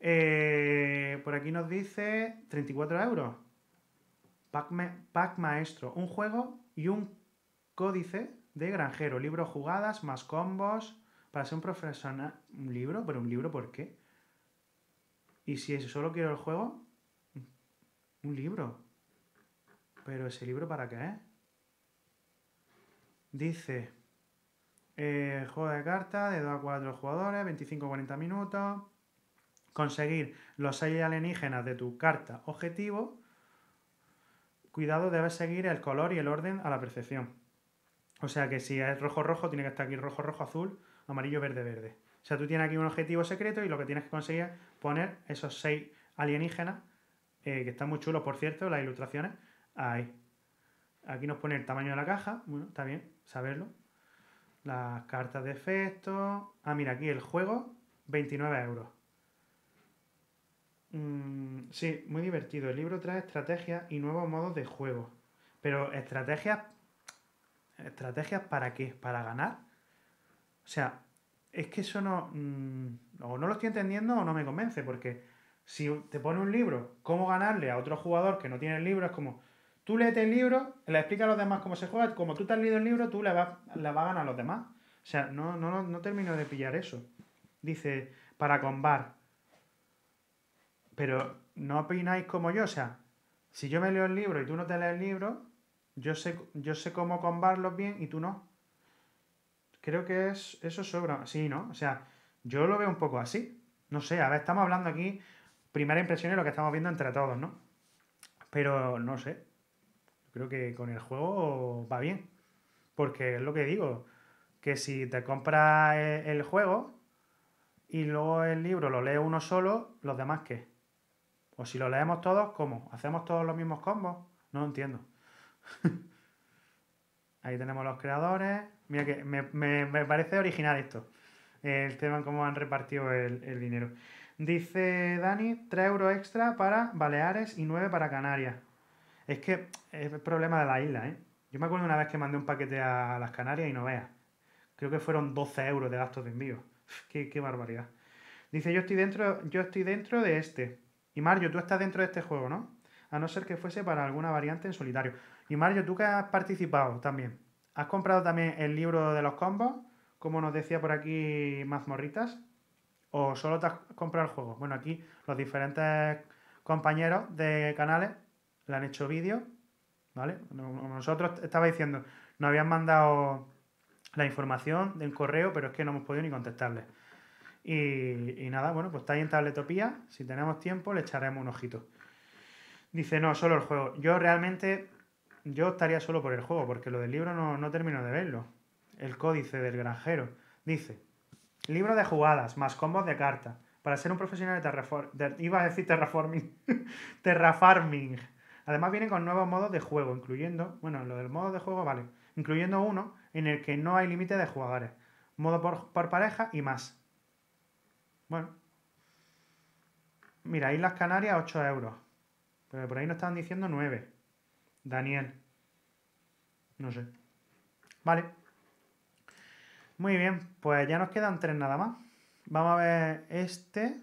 Eh, por aquí nos dice 34 euros. Pack, pack, maestro, un juego y un códice de granjero, libro jugadas, más combos, para ser un profesional... ¿Un libro? ¿Pero un libro por qué? ¿Y si solo quiero el juego? Un libro. ¿Pero ese libro para qué? Dice... Eh, juego de cartas de 2 a 4 jugadores, 25-40 minutos. Conseguir los 6 alienígenas de tu carta objetivo. Cuidado, debes seguir el color y el orden a la percepción. O sea que si es rojo-rojo, tiene que estar aquí rojo-rojo-azul, amarillo-verde-verde. O sea, tú tienes aquí un objetivo secreto y lo que tienes que conseguir es poner esos 6 alienígenas, eh, que están muy chulos, por cierto, las ilustraciones, ahí. Aquí nos pone el tamaño de la caja, bueno, está bien saberlo las cartas de efecto. Ah, mira, aquí el juego, 29 euros. Mm, sí, muy divertido. El libro trae estrategias y nuevos modos de juego. Pero estrategias... ¿Estrategias para qué? ¿Para ganar? O sea, es que eso no... Mm, o no lo estoy entendiendo o no me convence, porque si te pone un libro, cómo ganarle a otro jugador que no tiene el libro, es como, Tú lees el libro, le explicas a los demás cómo se juega, como tú te has leído el libro, tú le vas, a ganar a los demás. O sea, no, no, no termino de pillar eso. Dice, para combar. Pero no opináis como yo, o sea, si yo me leo el libro y tú no te lees el libro, yo sé, yo sé cómo combarlos bien y tú no. Creo que es, eso sobra. Sí, ¿no? O sea, yo lo veo un poco así. No sé, a ver, estamos hablando aquí, primera impresión es lo que estamos viendo entre todos, ¿no? Pero no sé creo que con el juego va bien. Porque es lo que digo, que si te compras e, el juego y luego el libro lo lee uno solo, ¿los demás qué? O si lo leemos todos, ¿cómo? ¿Hacemos todos los mismos combos? No lo entiendo. Ahí tenemos los creadores. Mira que me, parece original esto. El tema en cómo han repartido el, el dinero. Dice Dani, 3 euros extra para Baleares y 9 para Canarias. Es que es el problema de la isla, ¿eh? Yo me acuerdo una vez que mandé un paquete a las Canarias y no veas. Creo que fueron 12 euros de gastos de envío. Qué, barbaridad. Dice, yo estoy dentro, yo estoy dentro de este. Y Mario, tú estás dentro de este juego, ¿no? A no ser que fuese para alguna variante en solitario. Y Mario, tú que has participado también. ¿Has comprado también el libro de los combos? Como nos decía por aquí Mazmorritas. ¿O solo te has comprado el juego? Bueno, aquí los diferentes compañeros de canales le han hecho vídeo, ¿vale? Nosotros estaba diciendo, nos habían mandado la información del correo, pero es que no hemos podido ni contestarle. Y, nada, bueno, pues está ahí en Tabletopía. Si tenemos tiempo, le echaremos un ojito. Dice, no, solo el juego. Yo realmente, yo estaría solo por el juego, porque lo del libro no, no termino de verlo. El códice del granjero. Dice, libro de jugadas, más combos de cartas. Para ser un profesional de terraforming... iba a decir terraforming. terrafarming. Además viene con nuevos modos de juego, incluyendo, bueno, lo del modo de juego vale, incluyendo uno en el que no hay límite de jugadores, modo por, pareja y más. Bueno. Mira, Islas Canarias 8 euros. Pero por ahí nos estaban diciendo 9. Daniel. No sé. Vale. Muy bien, pues ya nos quedan tres nada más. Vamos a ver este.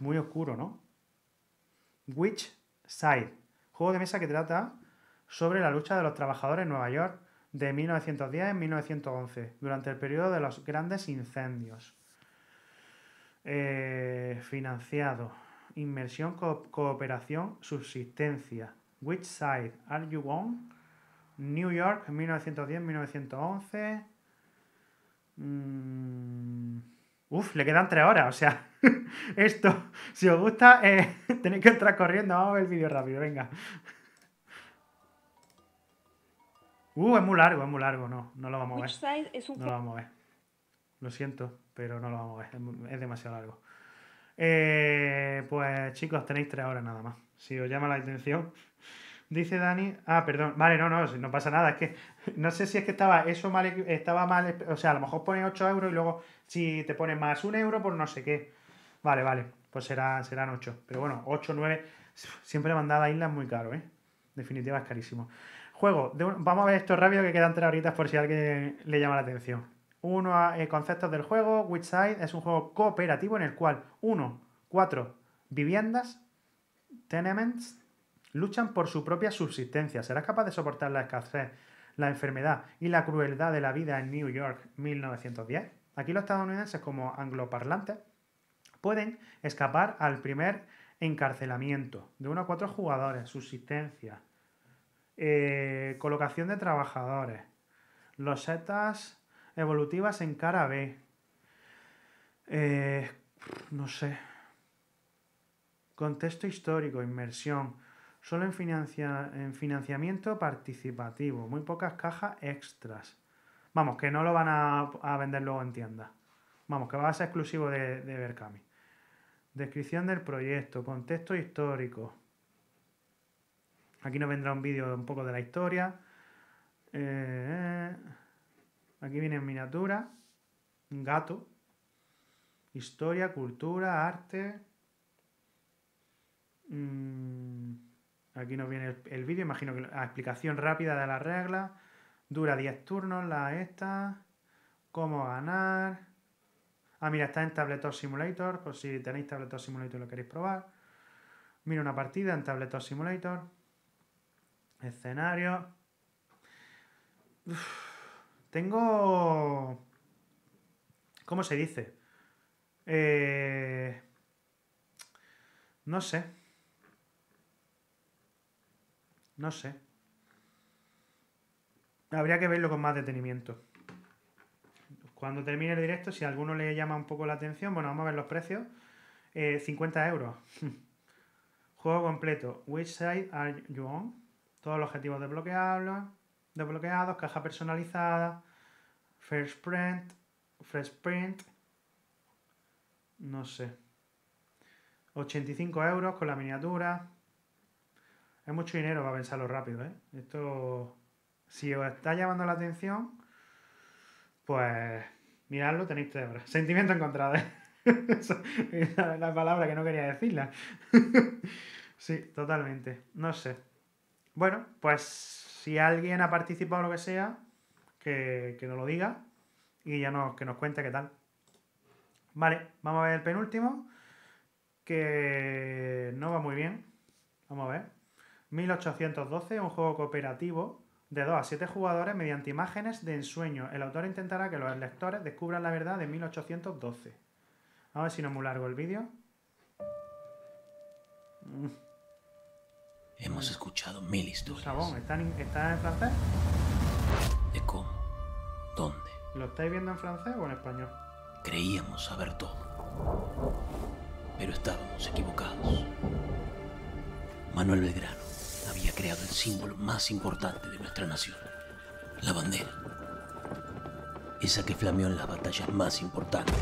muy oscuro, ¿no? Witch Side, juego de mesa que trata sobre la lucha de los trabajadores en Nueva York de 1910-1911, durante el periodo de los grandes incendios. Eh, financiado, inmersión, cooperación, subsistencia. Which side are you on? New York, 1910-1911. Uf, le quedan tres horas, o sea, esto, si os gusta, eh, tenéis que entrar corriendo, vamos a ver el vídeo rápido, venga. Uh, es muy largo, es muy largo, no, no lo vamos a ver. No lo vamos a ver. Lo siento, pero no lo vamos a ver, es, demasiado largo. Eh, pues chicos, tenéis tres horas nada más, si os llama la atención. Dice Dani, ah, perdón, vale, no, no, no pasa nada, es que no sé si es que estaba eso mal, estaba mal, o sea, a lo mejor pone 8 euros y luego si te pones más un euro por no sé qué. Vale, vale, pues serán, serán 8. Pero bueno, 8, 9, siempre mandada a islas muy caro, ¿eh? Definitiva es carísimo. Juego, vamos a ver esto rápido que quedan 3 horitas por si alguien le llama la atención. Uno, ah, eh, conceptos del juego, Side es un juego cooperativo en el cual 1 4 viviendas, tenements, luchan por su propia subsistencia. ¿Serás capaz de soportar la escasez? la enfermedad y la crueldad de la vida en New York 1910, aquí los estadounidenses como angloparlantes pueden escapar al primer encarcelamiento de uno a cuatro jugadores, subsistencia, eh, colocación de trabajadores, los setas evolutivas en cara B, eh, no sé, contexto histórico, inmersión, Solo en, financia, financiamiento participativo, muy pocas cajas extras. Vamos, que no lo van a, a vender luego en tienda Vamos, que va a ser exclusivo de, de Berkami. Descripción del proyecto, contexto histórico. Aquí nos vendrá un vídeo un poco de la historia. Eh, aquí viene en miniatura. gato. Historia, cultura, arte. mmm Aquí nos viene el, vídeo, imagino que la explicación rápida de la regla. Dura 10 turnos la esta. Cómo ganar. Ah, mira, está en Tabletop Simulator, por si tenéis Tabletop Simulator y lo queréis probar. Mira una partida en Tabletop Simulator. Escenario. tengo... ¿Cómo se dice? Eh, no sé. No sé. Habría que verlo con más detenimiento. Cuando termine el directo, si a alguno le llama un poco la atención, bueno, vamos a ver los precios. 50 eh, euros. Juego completo. Which side are you on? Todos los objetivos desbloqueados, caja personalizada, first print, fresh print. No sé. 85 euros con la miniatura. Es mucho dinero para pensarlo rápido, ¿eh? Esto, si os está llamando la atención, pues miradlo, tenéis Sentimiento encontrado, ¿eh? Esa es la palabra que no quería decirla. sí, totalmente. No sé. Bueno, pues si alguien ha participado o lo que sea, que, que nos lo diga y ya nos, que nos cuente qué tal. Vale, vamos a ver el penúltimo, que no va muy bien. Vamos a ver. 1812, un juego cooperativo de 2 a 7 jugadores mediante imágenes de ensueño. El autor intentará que los lectores descubran la verdad de 1812. A ver si no es muy largo el vídeo. Mm. Hemos escuchado mil historias. ¿están en, en francés? ¿De cómo? ¿Dónde? ¿Lo estáis viendo en francés o en español? Creíamos saber todo. Pero estábamos equivocados. Manuel Belgrano había creado el símbolo más importante de nuestra nación, la bandera. Esa que flameó en las batallas más importantes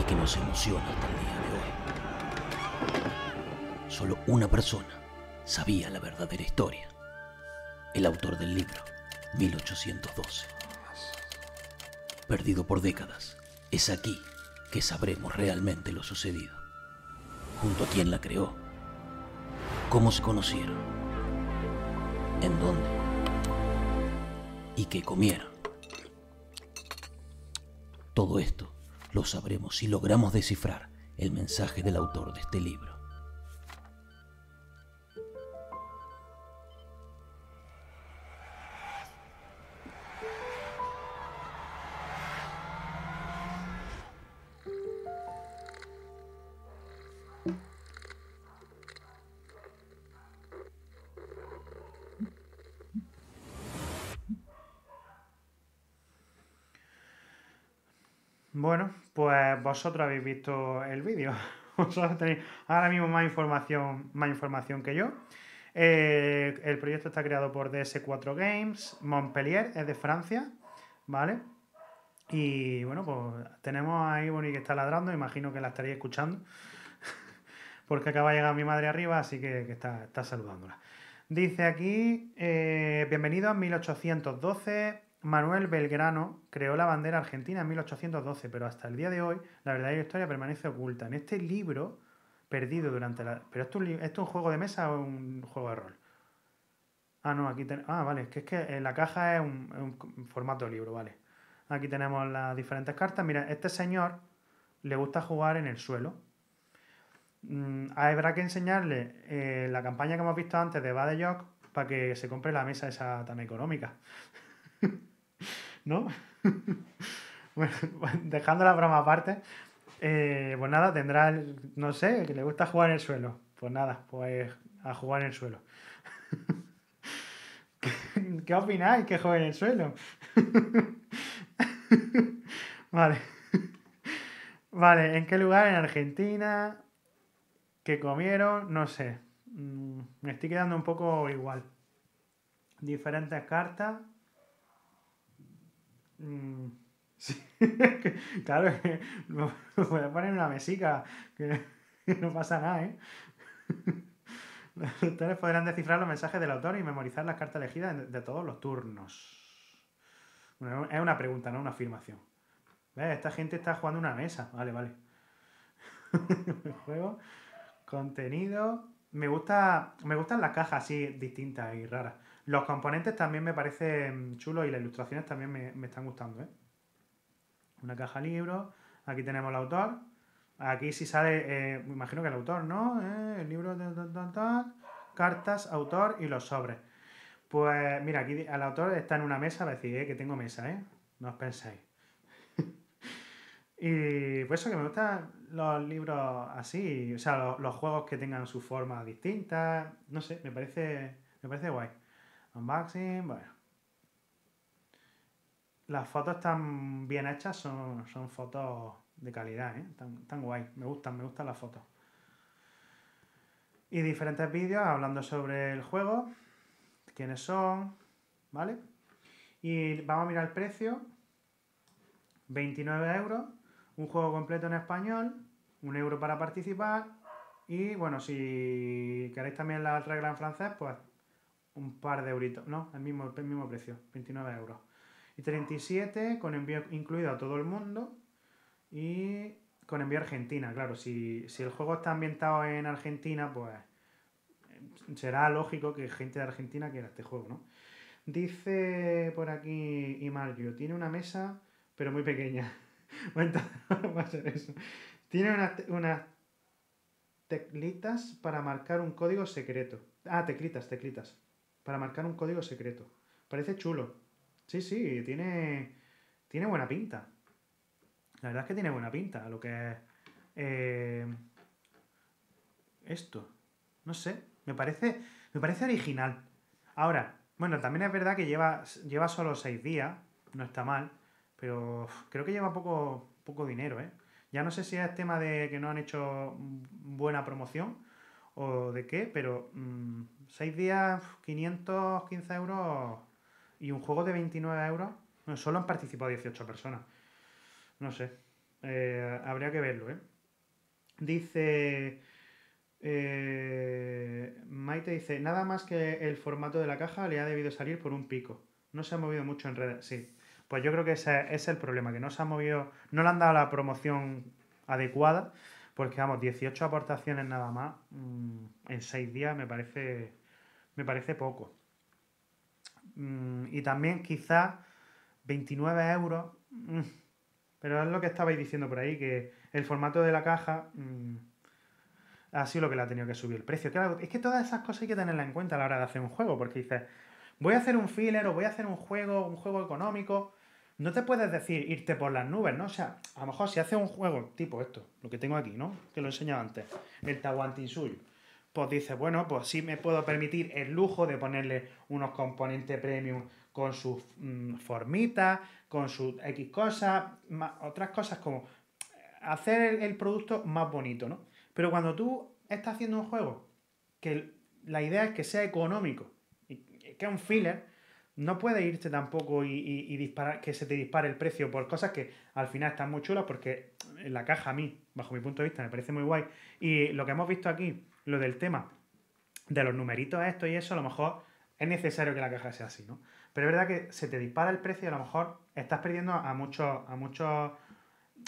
y que nos emociona hasta el día de hoy. Solo una persona sabía la verdadera historia. El autor del libro, 1812. Perdido por décadas, es aquí que sabremos realmente lo sucedido. Junto a quien la creó. Cómo se conocieron en dónde y qué comieron. Todo esto lo sabremos si logramos descifrar el mensaje del autor de este libro. vosotros habéis visto el vídeo. tenéis ahora mismo más información, más información que yo. Eh, el proyecto está creado por DS4 Games, Montpellier, es de Francia, ¿vale? Y bueno, pues tenemos ahí y que está ladrando, imagino que la estaréis escuchando, porque acaba de llegar mi madre arriba, así que, está, está, saludándola. Dice aquí, bienvenido a 1812, Manuel Belgrano creó la bandera argentina en 1812, pero hasta el día de hoy la la historia permanece oculta. En este libro, perdido durante la... ¿Pero esto, es un juego de mesa o un juego de rol? Ah, no, aquí tenemos... Ah, vale, es que, es que la caja es un, formato de libro, vale. Aquí tenemos las diferentes cartas. Mira, este señor le gusta jugar en el suelo. Mm, ah, habrá que enseñarle eh, la campaña que hemos visto antes de Badajoz para que se compre la mesa esa tan económica. ¿No? bueno, dejando la broma aparte, eh, pues nada, tendrá, no sé, que le gusta jugar en el suelo. Pues nada, pues a jugar en el suelo. ¿Qué, opináis que juega en el suelo? vale. Vale, ¿en qué lugar? En Argentina. ¿Qué comieron? No sé. Mm, me estoy quedando un poco igual. Diferentes cartas. Mm, sí, claro, lo voy a poner en una mesica, que, no pasa nada, ¿eh? Los podrán descifrar los mensajes del autor y memorizar las cartas elegidas de todos los turnos. Bueno, es una pregunta, no una afirmación. Esta gente está jugando una mesa. Vale, vale. Juego. Contenido. Me gusta. Me gustan las cajas así distintas y raras. Los componentes también me parecen mm, chulos y las ilustraciones también me, están gustando. ¿eh? Una caja libro. Aquí tenemos el autor. Aquí si sale, eh, me imagino que el autor, ¿no? Eh, el libro, de cartas, autor y los sobres. Pues mira, aquí el autor está en una mesa, va a decir eh, que tengo mesa, ¿eh? No os penséis. y pues eso, que me gustan los libros así, o sea, los, juegos que tengan su forma distinta, no sé, me parece, me parece guay. Unboxing, bueno. Las fotos están bien hechas, son, fotos de calidad, ¿eh? guay, me gustan, me gustan las fotos. Y diferentes vídeos hablando sobre el juego, quiénes son, ¿vale? Y vamos a mirar el precio. 29 euros, un juego completo en español, un euro para participar. Y bueno, si queréis también la regla en francés, pues un par de euritos, no, el mismo, el mismo precio, 29 euros. Y 37 con envío incluido a todo el mundo y con envío a Argentina, claro, si, el juego está ambientado en Argentina, pues eh, será lógico que gente de Argentina quiera este juego, ¿no? Dice por aquí Imario, tiene una mesa, pero muy pequeña. eso. Tiene unas teclitas para marcar un código secreto. Ah, teclitas, teclitas para marcar un código secreto. Parece chulo. Sí, sí, tiene, tiene buena pinta. La verdad es que tiene buena pinta lo que es... Eh, esto. No sé, me parece, me parece original. Ahora, bueno, también es verdad que lleva, lleva solo seis días, no está mal, pero creo que lleva poco, poco dinero, ¿eh? Ya no sé si es tema de que no han hecho buena promoción o de qué, pero 6 mm, días, 515 euros y un juego de 29 euros. solo han participado 18 personas. No sé. Eh, habría que verlo, ¿eh? Dice. Eh, Maite dice: Nada más que el formato de la caja le ha debido salir por un pico. No se ha movido mucho en redes. Sí. Pues yo creo que ese, ese es el problema, que no se ha movido. No le han dado la promoción adecuada porque vamos, 18 aportaciones nada más mm, en 6 días me parece, me parece poco. Mm, y también quizás 29 euros. Mm, pero es lo que estabais diciendo por ahí, que el formato de la caja ha sido lo que le ha tenido que subir el precio. Claro, es que todas esas cosas hay que tenerlas en cuenta a la hora de hacer un juego, porque dices, voy a hacer un filler o voy a hacer un juego, un juego económico, no te puedes decir irte por las nubes, ¿no? O sea, a lo mejor si haces un juego tipo esto, lo que tengo aquí, ¿no? Que lo he enseñado antes, el suyo, pues dices, bueno, pues sí me puedo permitir el lujo de ponerle unos componentes premium con sus mm, formitas, con sus X cosas, otras cosas como eh, hacer el, producto más bonito, ¿no? Pero cuando tú estás haciendo un juego que la idea es que sea económico, y, que es un filler, no puedes irte tampoco y, y, disparar, que se te dispare el precio por cosas que al final están muy chulas porque la caja a mí, bajo mi punto de vista, me parece muy guay. Y lo que hemos visto aquí, lo del tema de los numeritos esto y eso, a lo mejor es necesario que la caja sea así, ¿no? Pero es verdad que se te dispara el precio y a lo mejor estás perdiendo a muchos, a muchos,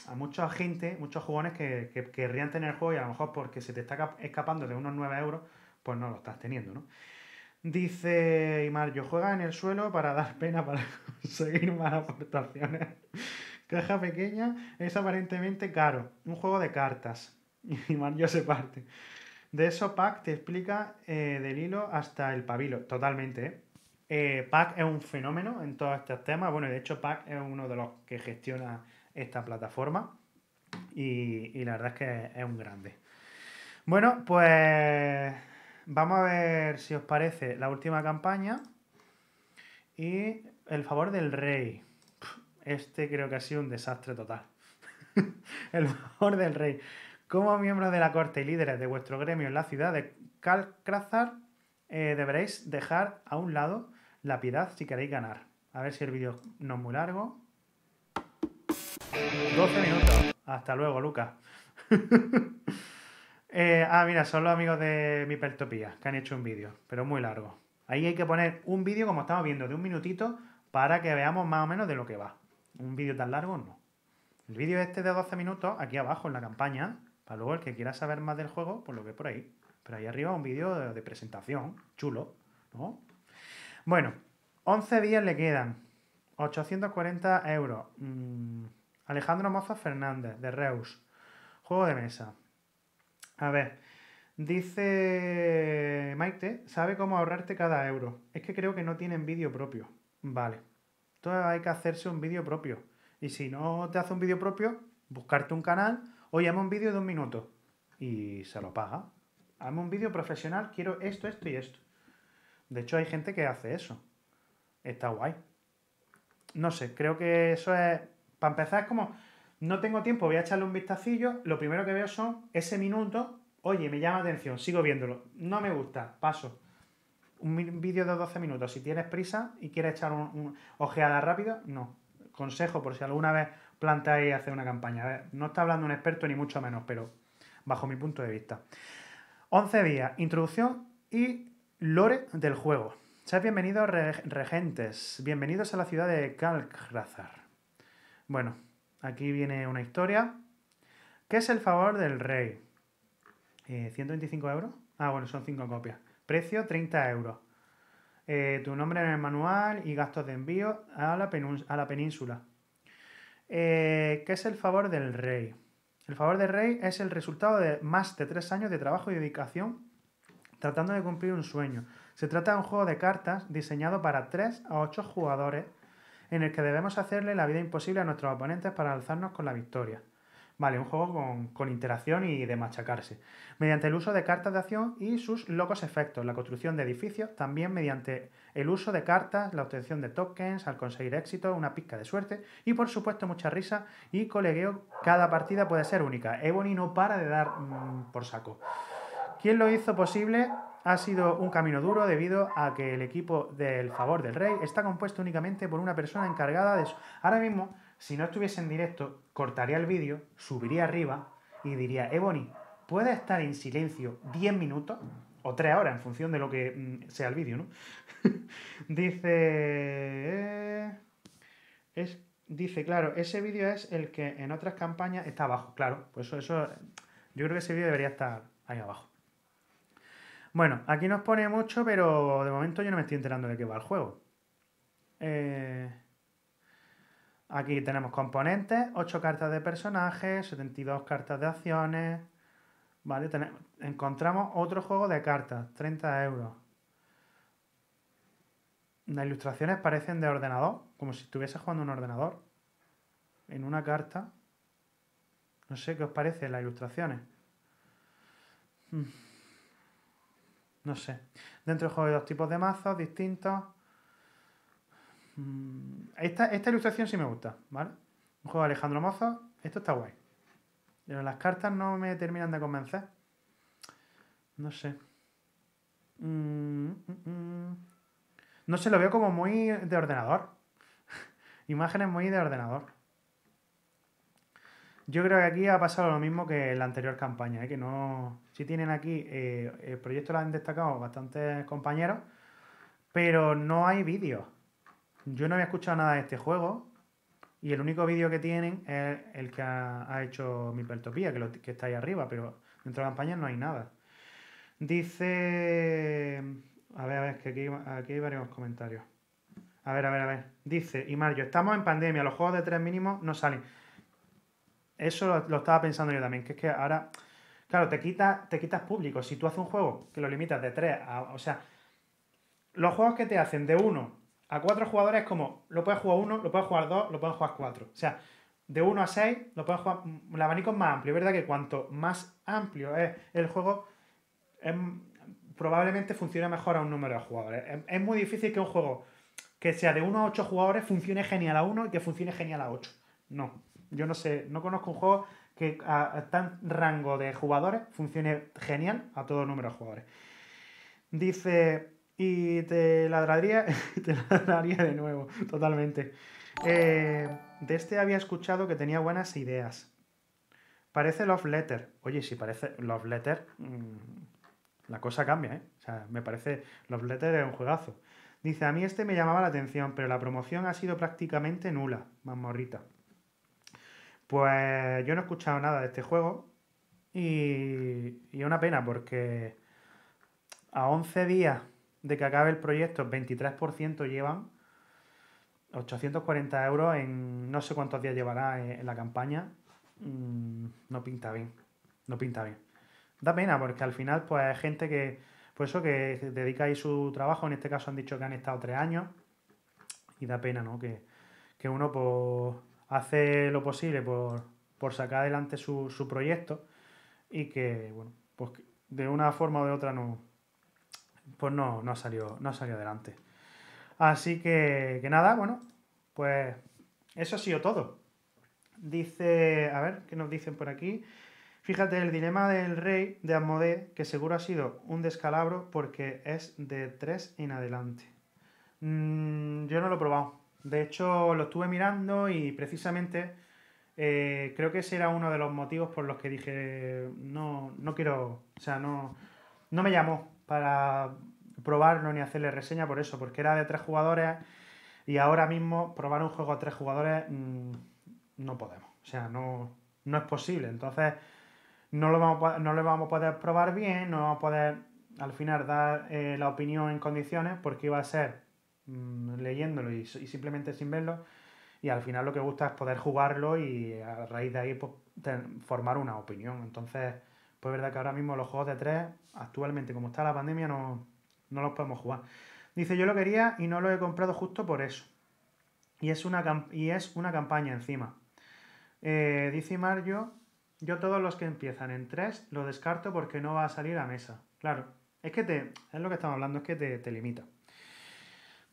a mucha gente, muchos jugones que, que querrían tener el juego y a lo mejor porque se te está escapando de unos 9 euros, pues no lo estás teniendo, ¿no? Dice Imar, yo juega en el suelo para dar pena para conseguir más aportaciones. Caja pequeña es aparentemente caro, un juego de cartas. Y yo se parte. De eso Pac te explica eh, del hilo hasta el pabilo, totalmente. ¿eh? ¿eh? Pac es un fenómeno en todos estos temas. Bueno, de hecho Pac es uno de los que gestiona esta plataforma y, y la verdad es que es un grande. Bueno, pues Vamos a ver si os parece la última campaña y el favor del rey. Este creo que ha sido un desastre total. el favor del rey. Como miembros de la corte y líderes de vuestro gremio en la ciudad de Calcrazar, eh, deberéis dejar a un lado la piedad si queréis ganar. A ver si el vídeo no es muy largo. 12 minutos. Hasta luego, Lucas. Eh, ah, mira, son los amigos de mi que han hecho un vídeo, pero muy largo. Ahí hay que poner un vídeo, como estamos viendo, de un minutito para que veamos más o menos de lo que va. Un vídeo tan largo, no. El vídeo este de 12 minutos, aquí abajo en la campaña, para luego el que quiera saber más del juego, pues lo ve por ahí. Pero ahí arriba un vídeo de, presentación, chulo, ¿no? Bueno, 11 días le quedan. 840 euros. Mm, Alejandro Mozo Fernández, de Reus. Juego de mesa. A ver, dice Maite, sabe cómo ahorrarte cada euro. Es que creo que no tienen vídeo propio. Vale. Entonces hay que hacerse un vídeo propio. Y si no te hace un vídeo propio, buscarte un canal o llama un vídeo de un minuto. Y se lo paga. Hazme un vídeo profesional, quiero esto, esto y esto. De hecho, hay gente que hace eso. Está guay. No sé, creo que eso es. Para empezar, es como no tengo tiempo, voy a echarle un vistacillo, lo primero que veo son ese minuto, oye, me llama atención, sigo viéndolo, no me gusta, paso. Un vídeo de 12 minutos, si tienes prisa y quieres echar una un ojeada rápida, no. Consejo por si alguna vez y hacer una campaña. no está hablando un experto ni mucho menos, pero bajo mi punto de vista. 11 días, introducción y lore del juego. Sean bienvenidos, regentes. Bienvenidos a la ciudad de Kalkrazar. Bueno, Aquí viene una historia. ¿Qué es el favor del rey? ¿125 eh, euros? Ah, bueno, son 5 copias. Precio 30 euros. Eh, tu nombre en el manual y gastos de envío a la, península. Eh, ¿Qué es el favor del rey? El favor del rey es el resultado de más de tres años de trabajo y dedicación tratando de cumplir un sueño. Se trata de un juego de cartas diseñado para 3 a 8 jugadores en el que debemos hacerle la vida imposible a nuestros oponentes para alzarnos con la victoria. Vale, un juego con, interacción y de machacarse. Mediante el uso de cartas de acción y sus locos efectos, la construcción de edificios, también mediante el uso de cartas, la obtención de tokens, al conseguir éxito, una pizca de suerte y por supuesto mucha risa y colegueo. Cada partida puede ser única. Ebony no para de dar mm, por saco. ¿Quién lo hizo posible? Ha sido un camino duro debido a que el equipo del favor del rey está compuesto únicamente por una persona encargada de eso. Ahora mismo, si no estuviese en directo, cortaría el vídeo, subiría arriba y diría, Ebony, eh, ¿puedes estar en silencio 10 minutos? O 3 horas, en función de lo que mm, sea el vídeo, ¿no? Dice... Eh, es dice, claro, ese vídeo es el que en otras campañas está abajo, claro. Pues eso, eso yo creo que ese vídeo debería estar ahí abajo. Bueno, aquí nos pone mucho, pero de momento yo no me estoy enterando de qué va el juego. Eh, aquí tenemos componentes, 8 cartas de personajes, 72 cartas de acciones. Vale, tenemos... encontramos otro juego de cartas, 30 euros. Las ilustraciones parecen de ordenador, como si estuviese jugando un ordenador. En una carta. No sé qué os parece las ilustraciones. Mm. No sé. Dentro de juego hay dos tipos de mazos distintos. Mm, esta, esta ilustración sí me gusta, ¿vale? Un juego de Alejandro Mozo, esto está guay. Pero las cartas no me terminan de convencer. No sé. Mm, mm, no se lo veo como muy de ordenador. Imágenes muy de ordenador. Yo creo que aquí ha pasado lo mismo que en la anterior campaña, ¿eh? que no, si tienen aquí, eh, el proyecto lo han destacado bastantes compañeros, pero no hay vídeo. Yo no había escuchado nada de este juego y el único vídeo que tienen es el que ha, hecho mi pertopía, que, está ahí arriba, pero dentro de la campaña no hay nada. Dice... A ver, a ver, que aquí, hay varios comentarios. A ver, a ver, a ver. Dice, y Mario, estamos en pandemia, los juegos de tres mínimos no salen. Eso lo, estaba pensando yo también, que es que ahora Claro, te, quitas público. Si tú haces un juego que lo limitas de 3 a. O sea, los juegos que te hacen de 1 a 4 jugadores es como lo puedes jugar 1, lo puedes jugar 2, lo puedes jugar 4. O sea, de 1 a 6 lo puedes jugar. El abanico es más amplio. Es verdad que cuanto más amplio es el juego, probablemente funcione mejor a un número de jugadores. Es, es muy difícil que un juego que sea de 1 a 8 jugadores funcione genial a 1 y que funcione genial a 8. No. Yo no sé, no conozco un juego que a, tan rango de jugadores funcione genial a todo número de jugadores. Dice, y te ladraría, te ladraría de nuevo, totalmente. Eh, de este había escuchado que tenía buenas ideas. Parece Love Letter. Oye, si parece Love Letter, mm, la cosa cambia, ¿eh? O sea, me parece Love Letter es un juegazo. Dice, a mí este me llamaba la atención, pero la promoción ha sido prácticamente nula, mamorrita. Pues yo no he escuchado nada de este juego y es una pena porque a 11 días de que acabe el proyecto, 23% llevan 840 euros en no sé cuántos días llevará en la campaña. Mm, no pinta bien, no pinta bien. Da pena porque al final pues hay gente que, por pues eso que dedica ahí su trabajo, en este caso han dicho que han estado tres años y da pena, ¿no? Que, que uno pues hace lo posible por, sacar adelante su, proyecto y que, bueno, pues de una forma o de otra no, pues no, no, salió, no adelante. Así que, que nada, bueno, pues eso ha sido todo. Dice, a ver, ¿qué nos dicen por aquí? Fíjate, el dilema del rey de Amodé, que seguro ha sido un descalabro porque es de 3 en adelante. Mm, yo no lo he probado. De hecho, lo estuve mirando y precisamente eh, creo que ese era uno de los motivos por los que dije, no, no quiero, o sea, no, no me llamó para probarlo ni hacerle reseña por eso, porque era de tres jugadores y ahora mismo probar un juego a tres jugadores mm, no podemos, o sea, no, no es posible. Entonces, no lo, vamos, no vamos a poder probar bien, no vamos a poder al final dar eh, la opinión en condiciones porque iba a ser Mm, leyéndolo y, simplemente sin verlo. Y al final lo que gusta es poder jugarlo y a raíz de ahí pues, formar una opinión. Entonces, pues es verdad que ahora mismo los juegos de 3, actualmente como está la pandemia, no, no los podemos jugar. Dice, yo lo quería y no lo he comprado justo por eso. Y es una, y es una campaña encima. Eh, dice Mario, yo todos los que empiezan en 3 lo descarto porque no va a salir a mesa. Claro, es que te, es lo que estamos hablando, es que te, te limita.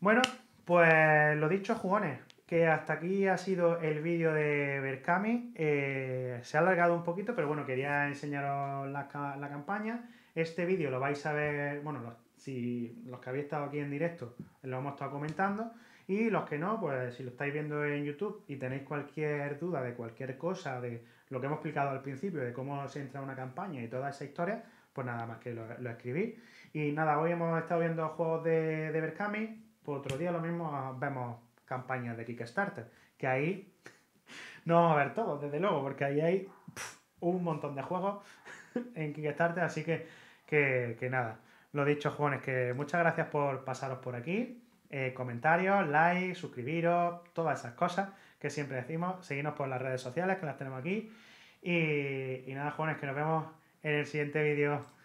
Bueno, pues lo dicho, jugones, que hasta aquí ha sido el vídeo de Berkami. Eh, se ha alargado un poquito, pero bueno, quería enseñaros la, campaña. Este vídeo lo vais a ver, bueno, si los que habéis estado aquí en directo lo hemos estado comentando. Y los que no, pues si lo estáis viendo en YouTube y tenéis cualquier duda de cualquier cosa, de lo que hemos explicado al principio, de cómo se entra una campaña y toda esa historia, pues nada más que lo, lo escribís. Y nada, hoy hemos estado viendo juegos de, de Berkami, por pues otro día lo mismo vemos campañas de Kickstarter, que ahí no vamos a ver todo, desde luego, porque ahí hay un montón de juegos en Kickstarter, así que, que, nada. Lo dicho, jóvenes, que muchas gracias por pasaros por aquí. Eh, comentarios, like, suscribiros, todas esas cosas que siempre decimos. seguimos por las redes sociales que las tenemos aquí. Y, nada, jóvenes, que nos vemos en el siguiente vídeo.